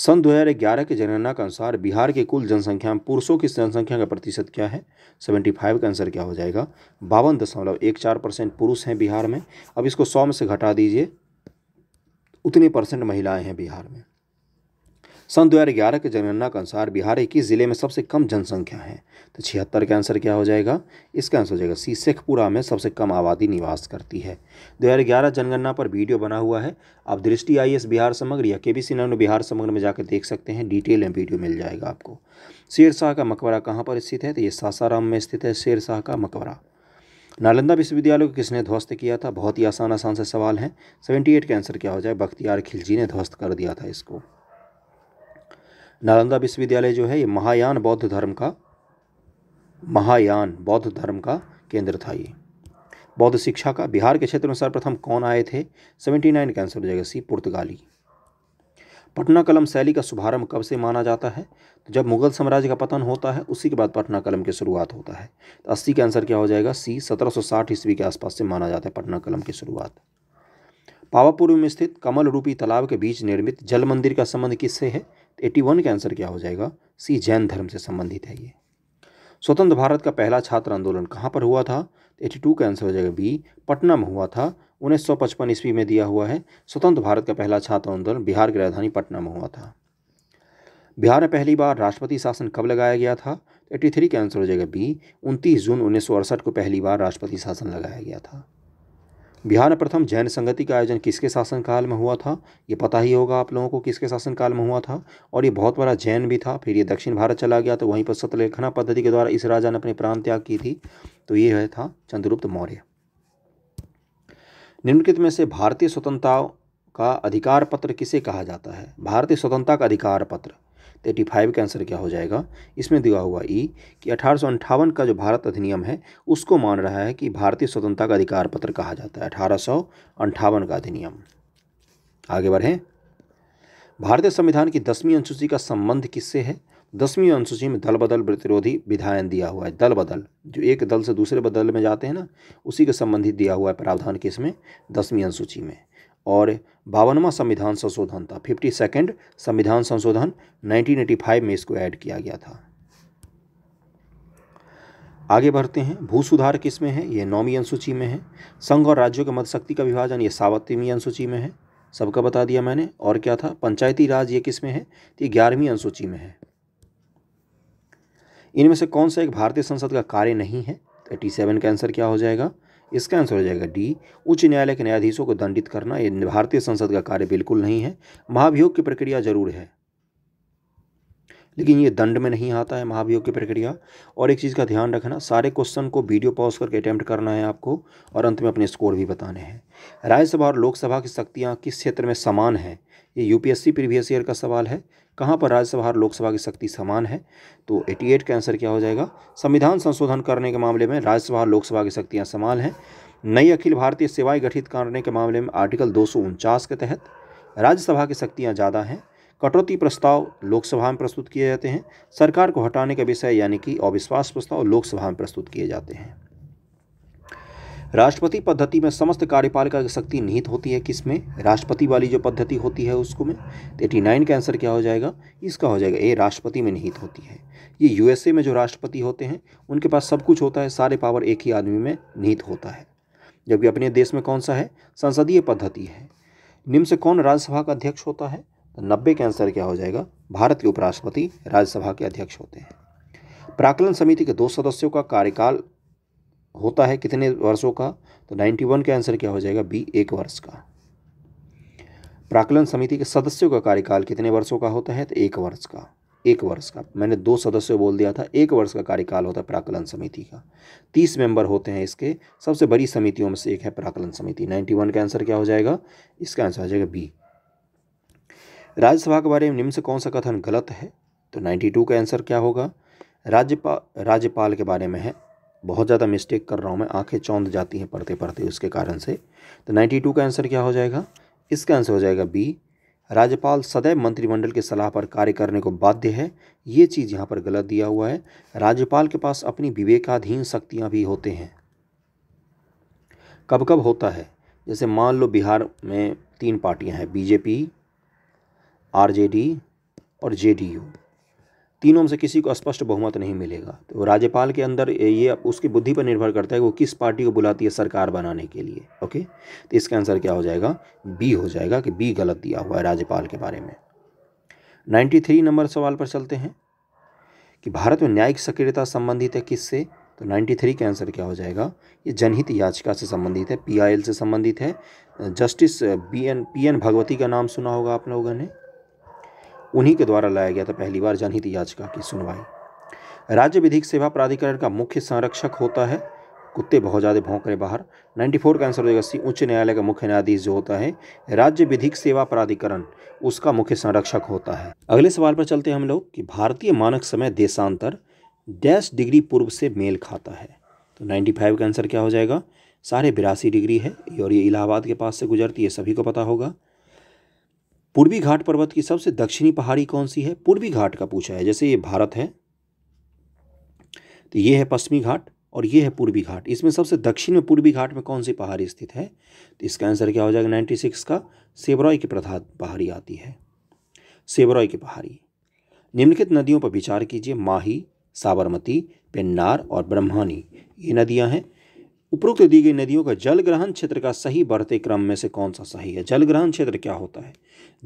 सन 2011 के जनगणना के अनुसार बिहार के कुल जनसंख्या में पुरुषों की जनसंख्या का प्रतिशत क्या है 75 का आंसर क्या हो जाएगा बावन दशमलव एक चार परसेंट पुरुष हैं बिहार में अब इसको सौ में से घटा दीजिए उतने परसेंट महिलाएं हैं बिहार में सन 2011 के जनगणना के अनुसार बिहार इक्कीस जिले में सबसे कम जनसंख्या है तो छिहत्तर का आंसर क्या हो जाएगा इसका आंसर हो जाएगा सी शेखपुरा में सबसे कम आबादी निवास करती है 2011 जनगणना पर वीडियो बना हुआ है आप दृष्टि आई बिहार समग्र या के बी बिहार समग्र में जाकर देख सकते हैं डिटेल में वीडियो मिल जाएगा आपको शेर शाह का मकबरा कहाँ पर स्थित है तो ये सासाराम में स्थित है शेर शाह का मकबरा नालंदा विश्वविद्यालय को किसने ध्वस्त किया था बहुत ही आसान आसान से सवाल हैं 78 का आंसर क्या हो जाए बख्तियार खिलजी ने ध्वस्त कर दिया था इसको नालंदा विश्वविद्यालय जो है ये महायान बौद्ध धर्म का महायान बौद्ध धर्म का केंद्र था ये बौद्ध शिक्षा का बिहार के क्षेत्र में सर्वप्रथम कौन आए थे सेवेंटी नाइन का आंसर हो जाएगा सी पुर्तगाली पटना कलम शैली का शुभारंभ कब से माना जाता है तो जब मुगल साम्राज्य का पतन होता है उसी के बाद पटना कलम की शुरुआत होता है तो अस्सी का आंसर क्या हो जाएगा सी सत्रह सौ साठ ईस्वी के आसपास से माना जाता है पटना कलम की शुरुआत पावापुर में स्थित कमल रूपी तालाब के बीच निर्मित जल मंदिर का संबंध किससे है एट्टी वन का आंसर क्या हो जाएगा सी जैन धर्म से संबंधित है ये स्वतंत्र भारत का पहला छात्र आंदोलन कहाँ पर हुआ था एट्टी टू का आंसर हो जाएगा बी पटना में हुआ था उन्नीस सौ पचपन ईस्वी में दिया हुआ है स्वतंत्र भारत का पहला छात्र आंदोलन बिहार की राजधानी पटना में हुआ था बिहार में पहली बार राष्ट्रपति शासन कब लगाया गया था एट्टी थ्री का आंसर हो जाएगा बी उनतीस जून उन्नीस को पहली बार राष्ट्रपति शासन लगाया गया था बिहार में प्रथम जैन संगति का आयोजन किसके शासनकाल में हुआ था ये पता ही होगा आप लोगों को किसके शासनकाल में हुआ था और ये बहुत बड़ा जैन भी था फिर ये दक्षिण भारत चला गया तो वहीं पर सतलेखना पद्धति के द्वारा इस राजा ने अपने प्राण त्याग की थी तो ये है था चंद्रगुप्त मौर्य निम्नलिखित में से भारतीय स्वतंत्रता का अधिकार पत्र किसे कहा जाता है भारतीय स्वतंत्रता का अधिकार पत्र तो एटी फाइव का आंसर क्या हो जाएगा इसमें दिया हुआ ई e कि अठारह का जो भारत अधिनियम है उसको मान रहा है कि भारतीय स्वतंत्रता का अधिकार पत्र कहा जाता है अठारह का अधिनियम आगे बढ़ें भारतीय संविधान की दसवीं अनुसूची का संबंध किससे है दसवीं अनुसूची में दल बदल प्रतिरोधी विधायन दिया हुआ है दल बदल जो एक दल से दूसरे बदल में जाते हैं ना उसी के संबंधित दिया हुआ है प्रावधान किस में दसवीं अनुसूची में और बावनवा संविधान संशोधन था फिफ्टी सेकेंड संविधान संशोधन 1985 में इसको ऐड किया गया था आगे बढ़ते हैं भू सुधार किस में है ये नौवीं अनुसूची में है संघ और राज्यों के शक्ति का विभाजन ये सावतवीं अनुसूची में है सबका बता दिया मैंने और क्या था पंचायती राज ये किस में है ये ग्यारहवीं अनुसूची में है इनमें से कौन सा एक भारतीय संसद का कार्य नहीं है एटी सेवन का आंसर क्या हो जाएगा इसका आंसर हो जाएगा डी उच्च न्यायालय के न्यायाधीशों को दंडित करना ये भारतीय संसद का कार्य बिल्कुल नहीं है महाभियोग की प्रक्रिया जरूर है लेकिन ये दंड में नहीं आता है महाभियोग की प्रक्रिया और एक चीज़ का ध्यान रखना सारे क्वेश्चन को वीडियो पॉज करके अटैम्प्ट करना है आपको और अंत में अपने स्कोर भी बताने हैं राज्यसभा और लोकसभा की शक्तियाँ किस क्षेत्र में समान हैं ये यूपीएससी प्रीवियस ईयर का सवाल है कहाँ पर राज्यसभा और लोकसभा की शक्ति समान है तो 88 का आंसर क्या हो जाएगा संविधान संशोधन करने के मामले में राज्यसभा और लोकसभा की शक्तियाँ समान हैं नई अखिल भारतीय सेवाएं गठित करने के मामले में आर्टिकल दो के तहत राज्यसभा की शक्तियाँ ज़्यादा हैं कटौती प्रस्ताव लोकसभा में प्रस्तुत किए जाते हैं सरकार को हटाने का विषय यानी कि अविश्वास प्रस्ताव लोकसभा में प्रस्तुत किए जाते हैं राष्ट्रपति पद्धति में समस्त कार्यपालिका की शक्ति निहित होती है किसमें राष्ट्रपति वाली जो पद्धति होती है उसको में एटी नाइन का आंसर क्या हो जाएगा इसका हो जाएगा ए राष्ट्रपति में निहित होती है ये यूएसए में जो राष्ट्रपति होते हैं उनके पास सब कुछ होता है सारे पावर एक ही आदमी में निहित होता है जबकि अपने देश में कौन सा है संसदीय पद्धति है निम्न से कौन राज्यसभा का अध्यक्ष होता है तो नब्बे का आंसर क्या हो जाएगा भारत के उपराष्ट्रपति राज्यसभा के अध्यक्ष होते हैं प्राकलन समिति के दो सदस्यों का कार्यकाल होता है कितने वर्षों का तो 91 का आंसर क्या हो जाएगा बी एक वर्ष का प्राकलन समिति के सदस्यों का कार्यकाल कितने वर्षों का होता है तो एक वर्ष का एक वर्ष का मैंने दो सदस्य बोल दिया था एक वर्ष का कार्यकाल होता है प्राकलन समिति का तीस मेंबर होते हैं इसके सबसे बड़ी समितियों में से एक है प्राकलन समिति नाइन्टी वन का आंसर क्या हो जाएगा इसका आंसर हो जाएगा बी राज्यसभा के बारे में निम्न से कौन सा कथन गलत है तो नाइन्टी टू का आंसर क्या होगा राज्यपाल राज्यपाल के बारे में है बहुत ज़्यादा मिस्टेक कर रहा हूँ मैं आंखें चौंध जाती हैं पढ़ते पढ़ते उसके कारण से तो 92 का आंसर क्या हो जाएगा इसका आंसर हो जाएगा बी राज्यपाल सदैव मंत्रिमंडल के सलाह पर कार्य करने को बाध्य है ये चीज़ यहाँ पर गलत दिया हुआ है राज्यपाल के पास अपनी विवेकाधीन शक्तियाँ भी होते हैं कब कब होता है जैसे मान लो बिहार में तीन पार्टियाँ हैं बीजेपी आर और जे तीनों में से किसी को स्पष्ट बहुमत नहीं मिलेगा तो राज्यपाल के अंदर ये उसकी बुद्धि पर निर्भर करता है कि वो किस पार्टी को बुलाती है सरकार बनाने के लिए ओके तो इसका आंसर क्या हो जाएगा बी हो जाएगा कि बी गलत दिया हुआ है राज्यपाल के बारे में थ्री नंबर सवाल पर चलते हैं कि भारत में न्यायिक सक्रियता संबंधित है किससे तो 93 का आंसर क्या हो जाएगा ये जनहित याचिका से संबंधित है पीआईएल से संबंधित है justice B N P N Bhagwati का नाम सुना होगा आप लोगों ने उन्हीं के द्वारा लाया गया था पहली बार जनहित याचिका की सुनवाई राज्य विधिक सेवा प्राधिकरण का मुख्य संरक्षक होता है कुत्ते बहुत ज़्यादा भौंक रहे बाहर 94 फोर का आंसर हो जाएगा सी उच्च न्यायालय का मुख्य न्यायाधीश जो होता है राज्य विधिक सेवा प्राधिकरण उसका मुख्य संरक्षक होता है अगले सवाल पर चलते हैं हम लोग कि भारतीय मानक समय देशांतर डैश डिग्री पूर्व से मेल खाता है तो 95 का आंसर क्या हो जाएगा सारे बिरासी डिग्री है और ये इलाहाबाद के पास से गुजरती है सभी को पता होगा पूर्वी घाट पर्वत की सबसे दक्षिणी पहाड़ी कौन सी है पूर्वी घाट का पूछा है जैसे ये भारत है तो ये है पश्चिमी घाट और ये है पूर्वी घाट इसमें सबसे दक्षिण में पूर्वी घाट में कौन सी पहाड़ी स्थित है तो इसका आंसर क्या हो जाएगा नाइन्टी सिक्स का सेबरॉय की प्रथा पहाड़ी आती है सेबरॉय की पहाड़ी निम्नलिखित नदियों पर विचार कीजिए माही साबरमती पेन्नार और ब्रह्मानी ये नदियाँ हैं उपरोक्त दी गई नदियों का जल ग्रहण क्षेत्र का सही बढ़ते क्रम में से कौन सा सही है जल ग्रहण क्षेत्र क्या होता है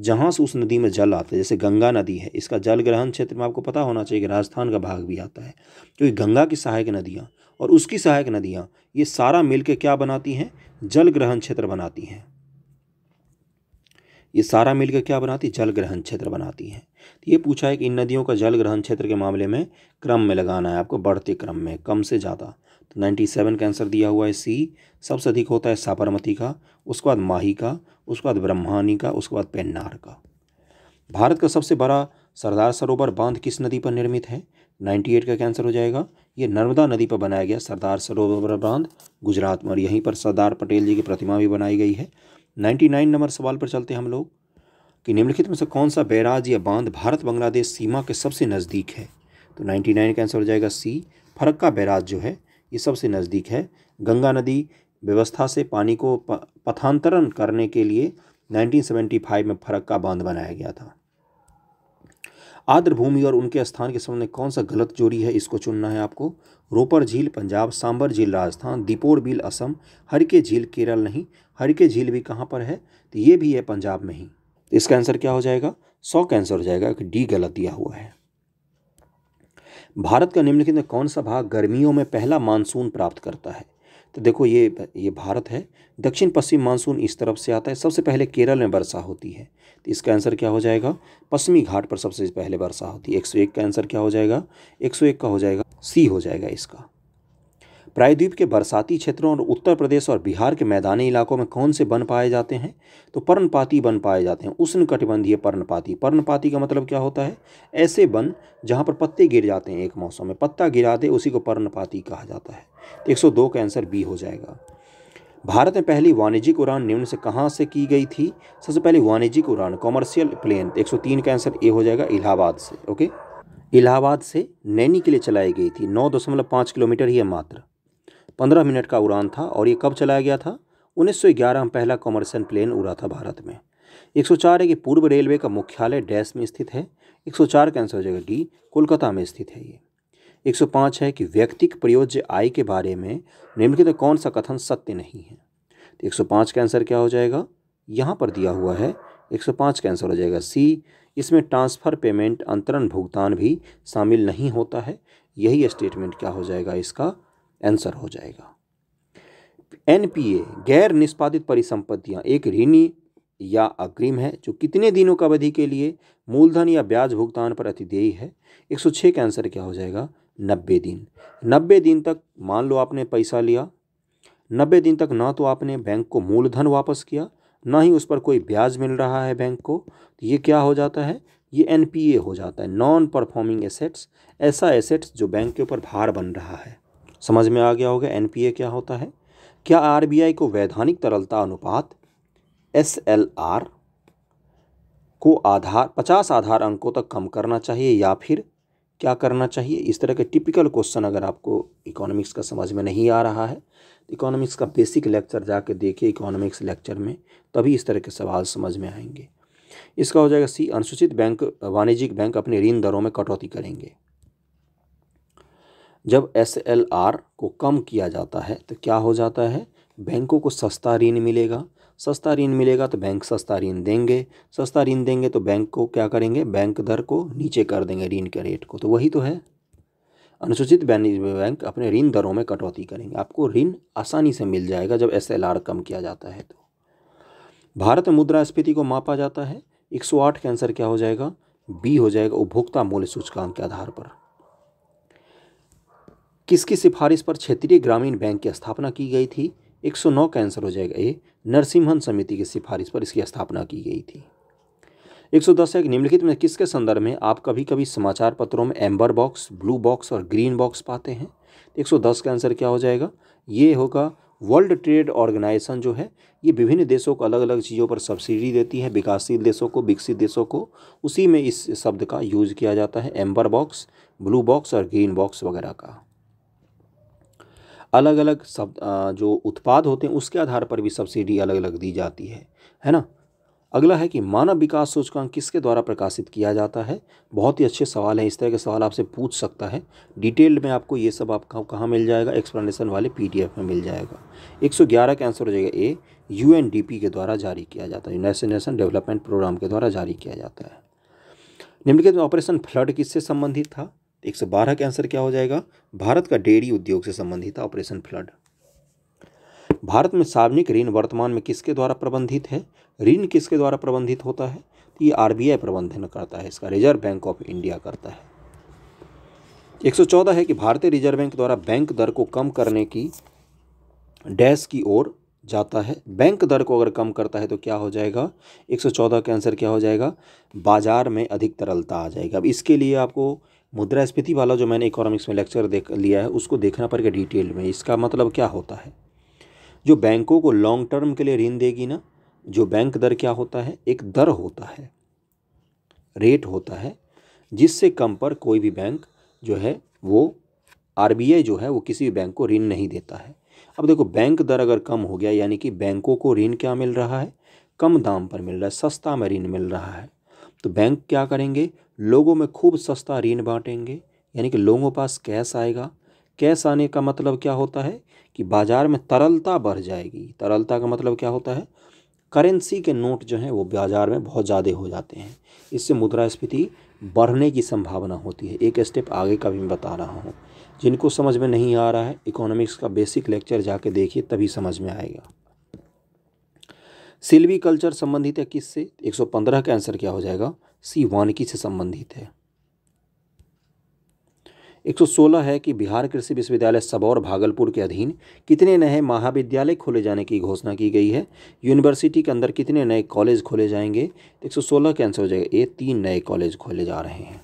जहाँ से उस नदी में जल आता है जैसे गंगा नदी है इसका जल ग्रहण क्षेत्र में आपको पता होना चाहिए कि राजस्थान का भाग भी आता है क्योंकि गंगा की सहायक नदियाँ और उसकी सहायक नदियाँ ये सारा मिल क्या बनाती हैं जल ग्रहण क्षेत्र बनाती हैं ये सारा मिलकर क्या बनाती है जल ग्रहण क्षेत्र बनाती हैं तो ये पूछा है कि इन नदियों का जल ग्रहण क्षेत्र के मामले में क्रम में लगाना है आपको बढ़ते क्रम में कम से ज़्यादा तो नाइन्टी सेवन का आंसर दिया हुआ है सी सबसे अधिक होता है साबरमती का उसके बाद माही का उसके बाद ब्रह्मानी का उसके बाद पेन्नार का भारत का सबसे बड़ा सरदार सरोवर बांध किस नदी पर निर्मित है 98 का कैंसर हो जाएगा ये नर्मदा नदी पर बनाया गया सरदार सरोवर बांध गुजरात में और यहीं पर सरदार पटेल जी की प्रतिमा भी बनाई गई है 99 नंबर सवाल पर चलते हैं हम लोग कि निम्नलिखित में से कौन सा बैराज या बांध भारत बांग्लादेश सीमा के सबसे नज़दीक है तो नाइन्टी का आंसर हो जाएगा सी फरक्का बैराज जो है ये सबसे नज़दीक है गंगा नदी व्यवस्था से पानी को पथांतरण करने के लिए 1975 में का बांध बनाया गया था आर्द्र भूमि और उनके स्थान के संबंध में कौन सा गलत जोड़ी है इसको चुनना है आपको रोपर झील पंजाब सांबर झील राजस्थान दीपोर बिल असम हरके झील केरल नहीं हरके झील भी कहाँ पर है तो ये भी है पंजाब में ही इसका आंसर क्या हो जाएगा सौ का आंसर हो जाएगा कि डी गलत दिया हुआ है भारत का निम्नलिखित में कौन सा भाग गर्मियों में पहला मानसून प्राप्त करता है तो देखो ये ये भारत है दक्षिण पश्चिम मानसून इस तरफ से आता है सबसे पहले केरल में वर्षा होती है तो इसका आंसर क्या हो जाएगा पश्चिमी घाट पर सबसे पहले वर्षा होती है एक सौ एक का आंसर क्या हो जाएगा एक सौ एक का हो जाएगा सी हो जाएगा इसका प्रायद्वीप के बरसाती क्षेत्रों और उत्तर प्रदेश और बिहार के मैदानी इलाकों में कौन से वन पाए जाते हैं तो पर्णपाती वन पाए जाते हैं उष्ण कटिबंधीय पर्णपाती पर्णपाती का मतलब क्या होता है ऐसे वन जहाँ पर पत्ते गिर जाते हैं एक मौसम में पत्ता गिरा दे उसी को पर्णपाती कहा जाता है तो एक सौ दो का आंसर बी हो जाएगा भारत में पहली वाणिज्यिक उड़ान निम्न से कहाँ से की गई थी सबसे पहले वाणिज्यिक उड़ान कॉमर्शियल प्लेन तीन का आंसर ए हो जाएगा इलाहाबाद से ओके इलाहाबाद से नैनी के लिए चलाई गई थी नौ दशमलव पाँच किलोमीटर ही है मात्र पंद्रह मिनट का उड़ान था और ये कब चलाया गया था 1911 में पहला कॉमर्शियल प्लेन उड़ा था भारत में 104 है कि पूर्व रेलवे का मुख्यालय डैश में स्थित है 104 का आंसर हो जाएगा डी कोलकाता में स्थित है ये 105 है कि व्यक्तिक प्रयोज्य आय के बारे में निम्नलिखित कौन सा कथन सत्य नहीं है तो 105 का आंसर क्या हो जाएगा यहाँ पर दिया हुआ है 105 का आंसर हो जाएगा सी इसमें ट्रांसफ़र पेमेंट अंतरण भुगतान भी शामिल नहीं होता है यही स्टेटमेंट क्या हो जाएगा इसका आंसर हो जाएगा एनपीए गैर निष्पादित परिसंपत्तियां एक ऋणी या अग्रिम है जो कितने दिनों का अवधि के लिए मूलधन या ब्याज भुगतान पर अतिदेयी है 106 का आंसर क्या हो जाएगा नब्बे दिन नब्बे दिन तक मान लो आपने पैसा लिया नब्बे दिन तक ना तो आपने बैंक को मूलधन वापस किया ना ही उस पर कोई ब्याज मिल रहा है बैंक को तो ये क्या हो जाता है ये एन हो जाता है नॉन परफॉर्मिंग एसेट्स ऐसा एसेट्स जो बैंक के ऊपर भार बन रहा है समझ में आ गया होगा एन क्या होता है क्या आर को वैधानिक तरलता अनुपात एस एल आर को आधार पचास आधार अंकों तक कम करना चाहिए या फिर क्या करना चाहिए इस तरह के टिपिकल क्वेश्चन अगर आपको इकोनॉमिक्स का समझ में नहीं आ रहा है तो इकोनॉमिक्स का बेसिक लेक्चर जाके देखिए इकोनॉमिक्स लेक्चर में तभी इस तरह के सवाल समझ में आएंगे इसका हो जाएगा सी अनुसूचित बैंक वाणिज्यिक बैंक अपने ऋण दरों में कटौती करेंगे जब एस एल आर को कम किया जाता है तो क्या हो जाता है बैंकों को सस्ता ऋण मिलेगा सस्ता ऋण मिलेगा तो बैंक सस्ता ऋण देंगे सस्ता ऋण देंगे तो बैंक को क्या करेंगे बैंक दर को नीचे कर देंगे ऋण के रेट को तो वही तो है अनुसूचित बैंक अपने ऋण दरों में कटौती करेंगे आपको ऋण आसानी से मिल जाएगा जब एस कम किया जाता है तो भारत मुद्रा स्फीति को मापा जाता है 108 का आंसर क्या हो जाएगा बी हो जाएगा उपभोक्ता मूल्य सूचकांक के आधार पर किसकी सिफारिश पर क्षेत्रीय ग्रामीण बैंक की स्थापना की गई थी 109 का आंसर हो जाएगा ये नरसिम्हन समिति की सिफारिश पर इसकी स्थापना की गई थी 110 दस एक निम्नलिखित में किसके संदर्भ में आप कभी कभी समाचार पत्रों में एम्बर बॉक्स ब्लू बॉक्स और ग्रीन बॉक्स पाते हैं 110 का आंसर क्या हो जाएगा ये होगा वर्ल्ड ट्रेड ऑर्गेनाइजेशन जो है ये विभिन्न देशों को अलग अलग चीज़ों पर सब्सिडी देती है विकासशील देशों को विकसित देशों को उसी में इस शब्द का यूज किया जाता है एम्बर बॉक्स ब्लू बॉक्स और ग्रीन बॉक्स वगैरह का अलग अलग सब जो उत्पाद होते हैं उसके आधार पर भी सब्सिडी अलग अलग दी जाती है है ना अगला है कि मानव विकास सूचकांक किसके द्वारा प्रकाशित किया जाता है बहुत ही अच्छे सवाल हैं इस तरह के सवाल आपसे पूछ सकता है डिटेल्ड में आपको ये सब आपका कहाँ मिल जाएगा एक्सप्लेनेशन वाले पीडीएफ में मिल जाएगा 111 का आंसर हो जाएगा ए यूएनडीपी के द्वारा जारी किया जाता है यूनाइटेड नेशन डेवलपमेंट प्रोग्राम के द्वारा जारी किया जाता है निम्नलिखित ऑपरेशन फ्लड किससे संबंधित था एक सौ बारह का आंसर क्या हो जाएगा भारत का डेयरी उद्योग से संबंधित ऑपरेशन फ्लड भारत में सार्वजनिक ऋण वर्तमान में किसके द्वारा प्रबंधित है ऋण किसके द्वारा प्रबंधित होता है तो ये आरबीआई प्रबंधन करता है इसका रिजर्व बैंक ऑफ इंडिया करता है 114 है कि भारतीय रिजर्व बैंक द्वारा बैंक दर को कम करने की डैश की ओर जाता है बैंक दर को अगर कम करता है तो क्या हो जाएगा 114 का आंसर क्या हो जाएगा बाजार में अधिक तरलता आ जाएगा अब इसके लिए आपको मुद्रास्फीति वाला जो मैंने इकोनॉमिक्स में लेक्चर देख लिया है उसको देखना पड़ेगा डिटेल में इसका मतलब क्या होता है जो बैंकों को लॉन्ग टर्म के लिए ऋण देगी ना जो बैंक दर क्या होता है एक दर होता है रेट होता है जिससे कम पर कोई भी बैंक जो है वो आर जो है वो किसी भी बैंक को ऋण नहीं देता है अब देखो बैंक दर अगर कम हो गया यानी कि बैंकों को ऋण क्या मिल रहा है कम दाम पर मिल रहा है सस्ता में ऋण मिल रहा है तो बैंक क्या करेंगे लोगों में खूब सस्ता ऋण बांटेंगे यानी कि लोगों पास कैश आएगा कैश आने का मतलब क्या होता है कि बाज़ार में तरलता बढ़ जाएगी तरलता का मतलब क्या होता है करेंसी के नोट जो हैं वो बाज़ार में बहुत ज़्यादा हो जाते हैं इससे मुद्रास्फीति बढ़ने की संभावना होती है एक स्टेप आगे का भी मैं बता रहा हूँ जिनको समझ में नहीं आ रहा है इकोनॉमिक्स का बेसिक लेक्चर जाके देखिए तभी समझ में आएगा सिल्वी कल्चर संबंधित है किससे 115 का आंसर क्या हो जाएगा सी वानिकी से संबंधित है 116 है कि बिहार कृषि विश्वविद्यालय सबौर भागलपुर के अधीन कितने नए महाविद्यालय खोले जाने की घोषणा की गई है यूनिवर्सिटी के अंदर कितने नए कॉलेज खोले जाएंगे एक सौ सोलह के आंसर हो जाएगा ये तीन नए कॉलेज खोले जा रहे हैं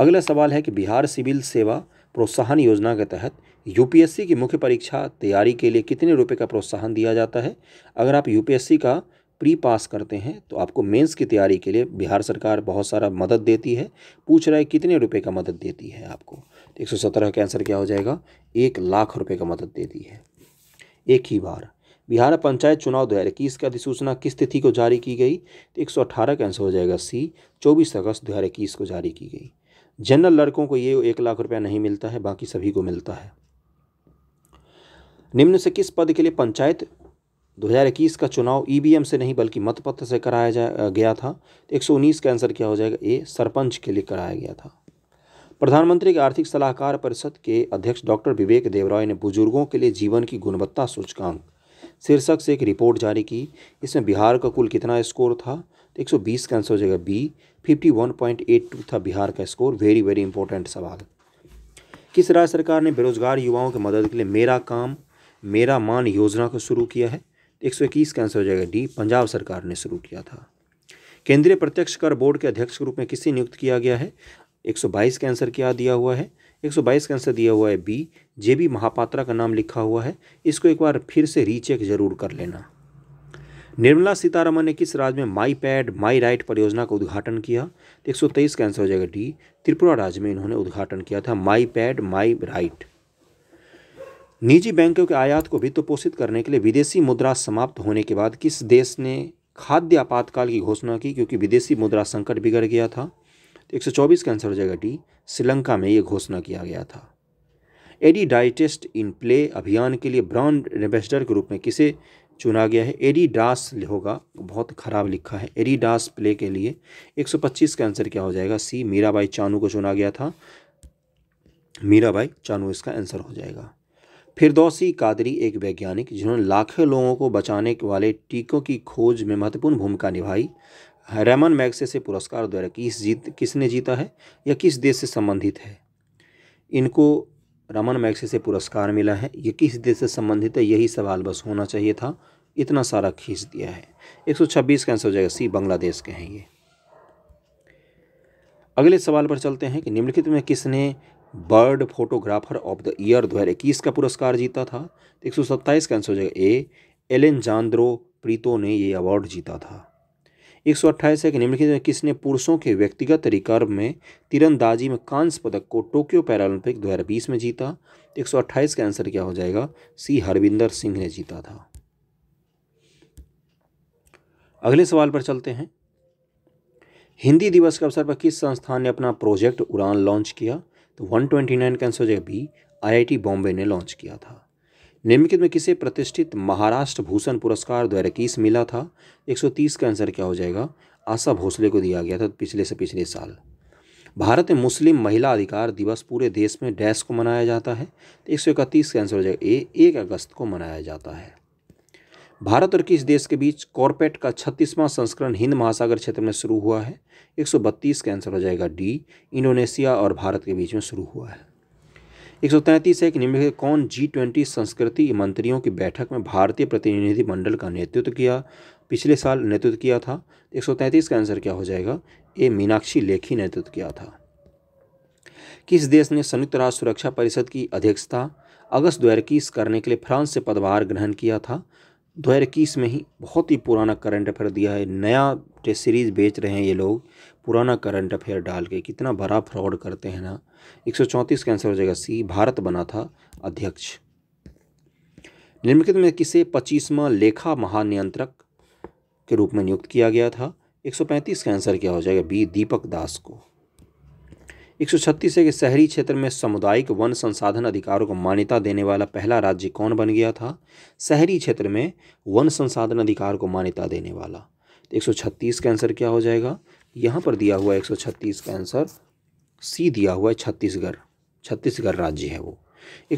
अगला सवाल है कि बिहार सिविल सेवा प्रोत्साहन योजना के तहत यूपीएससी की मुख्य परीक्षा तैयारी के लिए कितने रुपये का प्रोत्साहन दिया जाता है अगर आप यूपीएससी का प्री पास करते हैं तो आपको मेंस की तैयारी के लिए बिहार सरकार बहुत सारा मदद देती है पूछ रहा है कितने रुपए का मदद देती है आपको तो एक सौ सत्रह का आंसर क्या हो जाएगा एक लाख रुपए का मदद देती है एक ही बार बिहार पंचायत चुनाव दो हज़ार इक्कीस की अधिसूचना किस तिथि को जारी की गई तो एक सौ अठारह का आंसर हो जाएगा सी चौबीस अगस्त दो हज़ार इक्कीस को जारी की गई जनरल लड़कों को ये एक लाख रुपया नहीं मिलता है बाकी सभी को मिलता है निम्न से किस पद के लिए पंचायत 2021 का चुनाव ईवीएम e से नहीं बल्कि मतपत्र से कराया जा गया था तो एक का आंसर क्या हो जाएगा ए सरपंच के लिए कराया गया था प्रधानमंत्री के आर्थिक सलाहकार परिषद के अध्यक्ष डॉक्टर विवेक देवराय ने बुजुर्गों के लिए जीवन की गुणवत्ता सूचकांक शीर्षक से एक रिपोर्ट जारी की इसमें बिहार का कुल कितना स्कोर था तो एक का आंसर हो जाएगा बी फिफ्टी था बिहार का स्कोर वेरी वेरी इंपॉर्टेंट सवाल किस राज्य सरकार ने बेरोजगार युवाओं की मदद के लिए मेरा काम मेरा मान योजना को शुरू किया है एक सौ इक्कीस का आंसर हो जाएगा डी पंजाब सरकार ने शुरू किया था केंद्रीय प्रत्यक्ष कर बोर्ड के अध्यक्ष के रूप में किसे नियुक्त किया गया है एक सौ बाईस का आंसर क्या दिया हुआ है एक सौ बाईस का आंसर दिया हुआ है बी जे बी महापात्रा का नाम लिखा हुआ है इसको एक बार फिर से रीचेक जरूर कर लेना निर्मला सीतारमण ने किस राज्य में माई पैड माई राइट परियोजना का उद्घाटन किया तो एक का आंसर हो जाएगा डी त्रिपुरा राज्य में इन्होंने उद्घाटन किया था माई पैड माई राइट निजी बैंकों के आयात को वित्त पोषित करने के लिए विदेशी मुद्रा समाप्त होने के बाद किस देश ने खाद्य आपातकाल की घोषणा की क्योंकि विदेशी मुद्रा संकट बिगड़ गया था तो एक का आंसर हो जाएगा डी श्रीलंका में ये घोषणा किया गया था एडी डाइटेस्ट इन प्ले अभियान के लिए ब्रांड एम्बेसडर के रूप में किसे चुना गया है एडी डास होगा बहुत ख़राब लिखा है एडी डास प्ले के लिए 125 का आंसर क्या हो जाएगा सी मीराबाई चानू को चुना गया था मीराबाई चानू इसका आंसर हो जाएगा फिरदौसी कादरी एक वैज्ञानिक जिन्होंने लाखों लोगों को बचाने वाले टीकों की खोज में महत्वपूर्ण भूमिका निभाई रेमन मैगसे से पुरस्कार द्वारा किस जीत किसने जीता है या किस देश से संबंधित है इनको रमन मैक्से से पुरस्कार मिला है ये किस देश से संबंधित है यही सवाल बस होना चाहिए था इतना सारा खींच दिया है 126 का आंसर हो जाएगा सी बांग्लादेश के हैं ये अगले सवाल पर चलते हैं कि निम्नलिखित में किसने bird photographer of the year दो हज़ार इक्कीस का पुरस्कार जीता था तो एक सौ सत्ताईस का आंसर हो जाएगा ए एलेन जान्द्रो प्रीतो ने ये अवार्ड जीता था एक सौ अट्ठाईस है कि निम्नलिखित में किसने पुरुषों के व्यक्तिगत रिकर्व में तीरंदाजी में कांस्य पदक को टोक्यो पैरालंपिक दो हज़ार बीस में जीता एक सौ अट्ठाईस का आंसर क्या हो जाएगा सी हरविंदर सिंह ने जीता था अगले सवाल पर चलते हैं हिंदी दिवस के अवसर पर किस संस्थान ने अपना प्रोजेक्ट उड़ान लॉन्च किया तो 129 का आंसर हो जाएगा बी आई बॉम्बे ने लॉन्च किया था निम्नलिखित में किसे प्रतिष्ठित महाराष्ट्र भूषण पुरस्कार दो मिला था 130 का आंसर क्या हो जाएगा आशा भोसले को दिया गया था पिछले से पिछले साल भारत में मुस्लिम महिला अधिकार दिवस पूरे देश में डैश को मनाया जाता है तो एक सौ का आंसर हो जाएगा ए एक अगस्त को मनाया जाता है भारत और किस देश के बीच कॉर्पेट का छत्तीसवां संस्करण हिंद महासागर क्षेत्र में शुरू हुआ है 132 का आंसर हो जाएगा डी इंडोनेशिया और भारत के बीच में शुरू हुआ है एक सौ तैंतीस निम्नलिखित कौन जी ट्वेंटी संस्कृति मंत्रियों की बैठक में भारतीय प्रतिनिधि मंडल का नेतृत्व किया पिछले साल नेतृत्व किया था एक सौ तैंतीस का आंसर क्या हो जाएगा ए मीनाक्षी लेखी नेतृत्व किया था किस देश ने संयुक्त राष्ट्र सुरक्षा परिषद की अध्यक्षता अगस्त दो करने के लिए फ्रांस से पदभार ग्रहण किया था दो हज़ार इक्कीस में ही बहुत ही पुराना करंट अफेयर दिया है नया टेस्ट सीरीज़ बेच रहे हैं ये लोग पुराना करंट अफेयर डाल के कितना बड़ा फ्रॉड करते हैं ना एक सौ चौंतीस का आंसर हो जाएगा सी भारत बना था अध्यक्ष निम्नलिखित में किसे पच्चीसवा लेखा महानियंत्रक के रूप में नियुक्त किया गया था 135 का आंसर क्या हो जाएगा बी दीपक दास को 136 के शहरी क्षेत्र में सामुदायिक वन संसाधन अधिकारों को मान्यता देने वाला पहला राज्य कौन बन गया था शहरी क्षेत्र में वन संसाधन अधिकार को मान्यता देने वाला तो 136 का आंसर क्या हो जाएगा यहाँ पर दिया हुआ 136 का आंसर सी दिया हुआ है छत्तीसगढ़ छत्तीसगढ़ राज्य है वो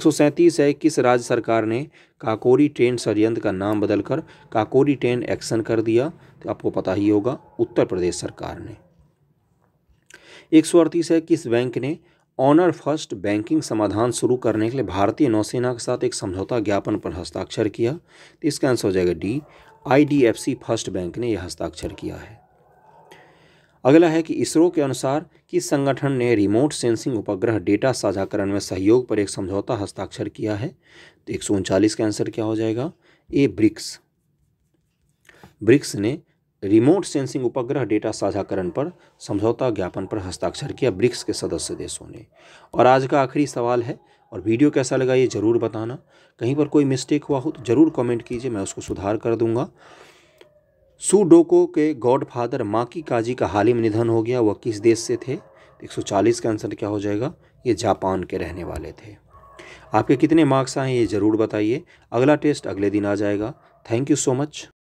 एक है किस राज्य सरकार ने काकोरी ट्रेन षडयंत्र का नाम बदलकर काकोरी ट्रेन एक्शन कर दिया तो आपको पता ही होगा उत्तर प्रदेश सरकार ने एक सौ अड़तीस है कि इस बैंक ने ऑनर फर्स्ट बैंकिंग समाधान शुरू करने के लिए भारतीय नौसेना के साथ एक समझौता ज्ञापन पर हस्ताक्षर किया तो इसका आंसर हो जाएगा डी आईडीएफसी फर्स्ट बैंक ने यह हस्ताक्षर किया है अगला है कि इसरो के अनुसार किस संगठन ने रिमोट सेंसिंग उपग्रह डेटा साझाकरण में सहयोग पर एक समझौता हस्ताक्षर किया है तो एक का आंसर क्या हो जाएगा ए ब्रिक्स ब्रिक्स ने रिमोट सेंसिंग उपग्रह डेटा साझाकरण पर समझौता ज्ञापन पर हस्ताक्षर किया ब्रिक्स के सदस्य देशों ने और आज का आखिरी सवाल है और वीडियो कैसा लगा ये ज़रूर बताना कहीं पर कोई मिस्टेक हुआ हो तो ज़रूर कमेंट कीजिए मैं उसको सुधार कर दूंगा सुडोको के गॉड फादर माकी काजी का हाल ही में निधन हो गया वह किस देश से थे 140 का आंसर क्या हो जाएगा ये जापान के रहने वाले थे आपके कितने मार्क्स आए ये ज़रूर बताइए अगला टेस्ट अगले दिन आ जाएगा थैंक यू सो मच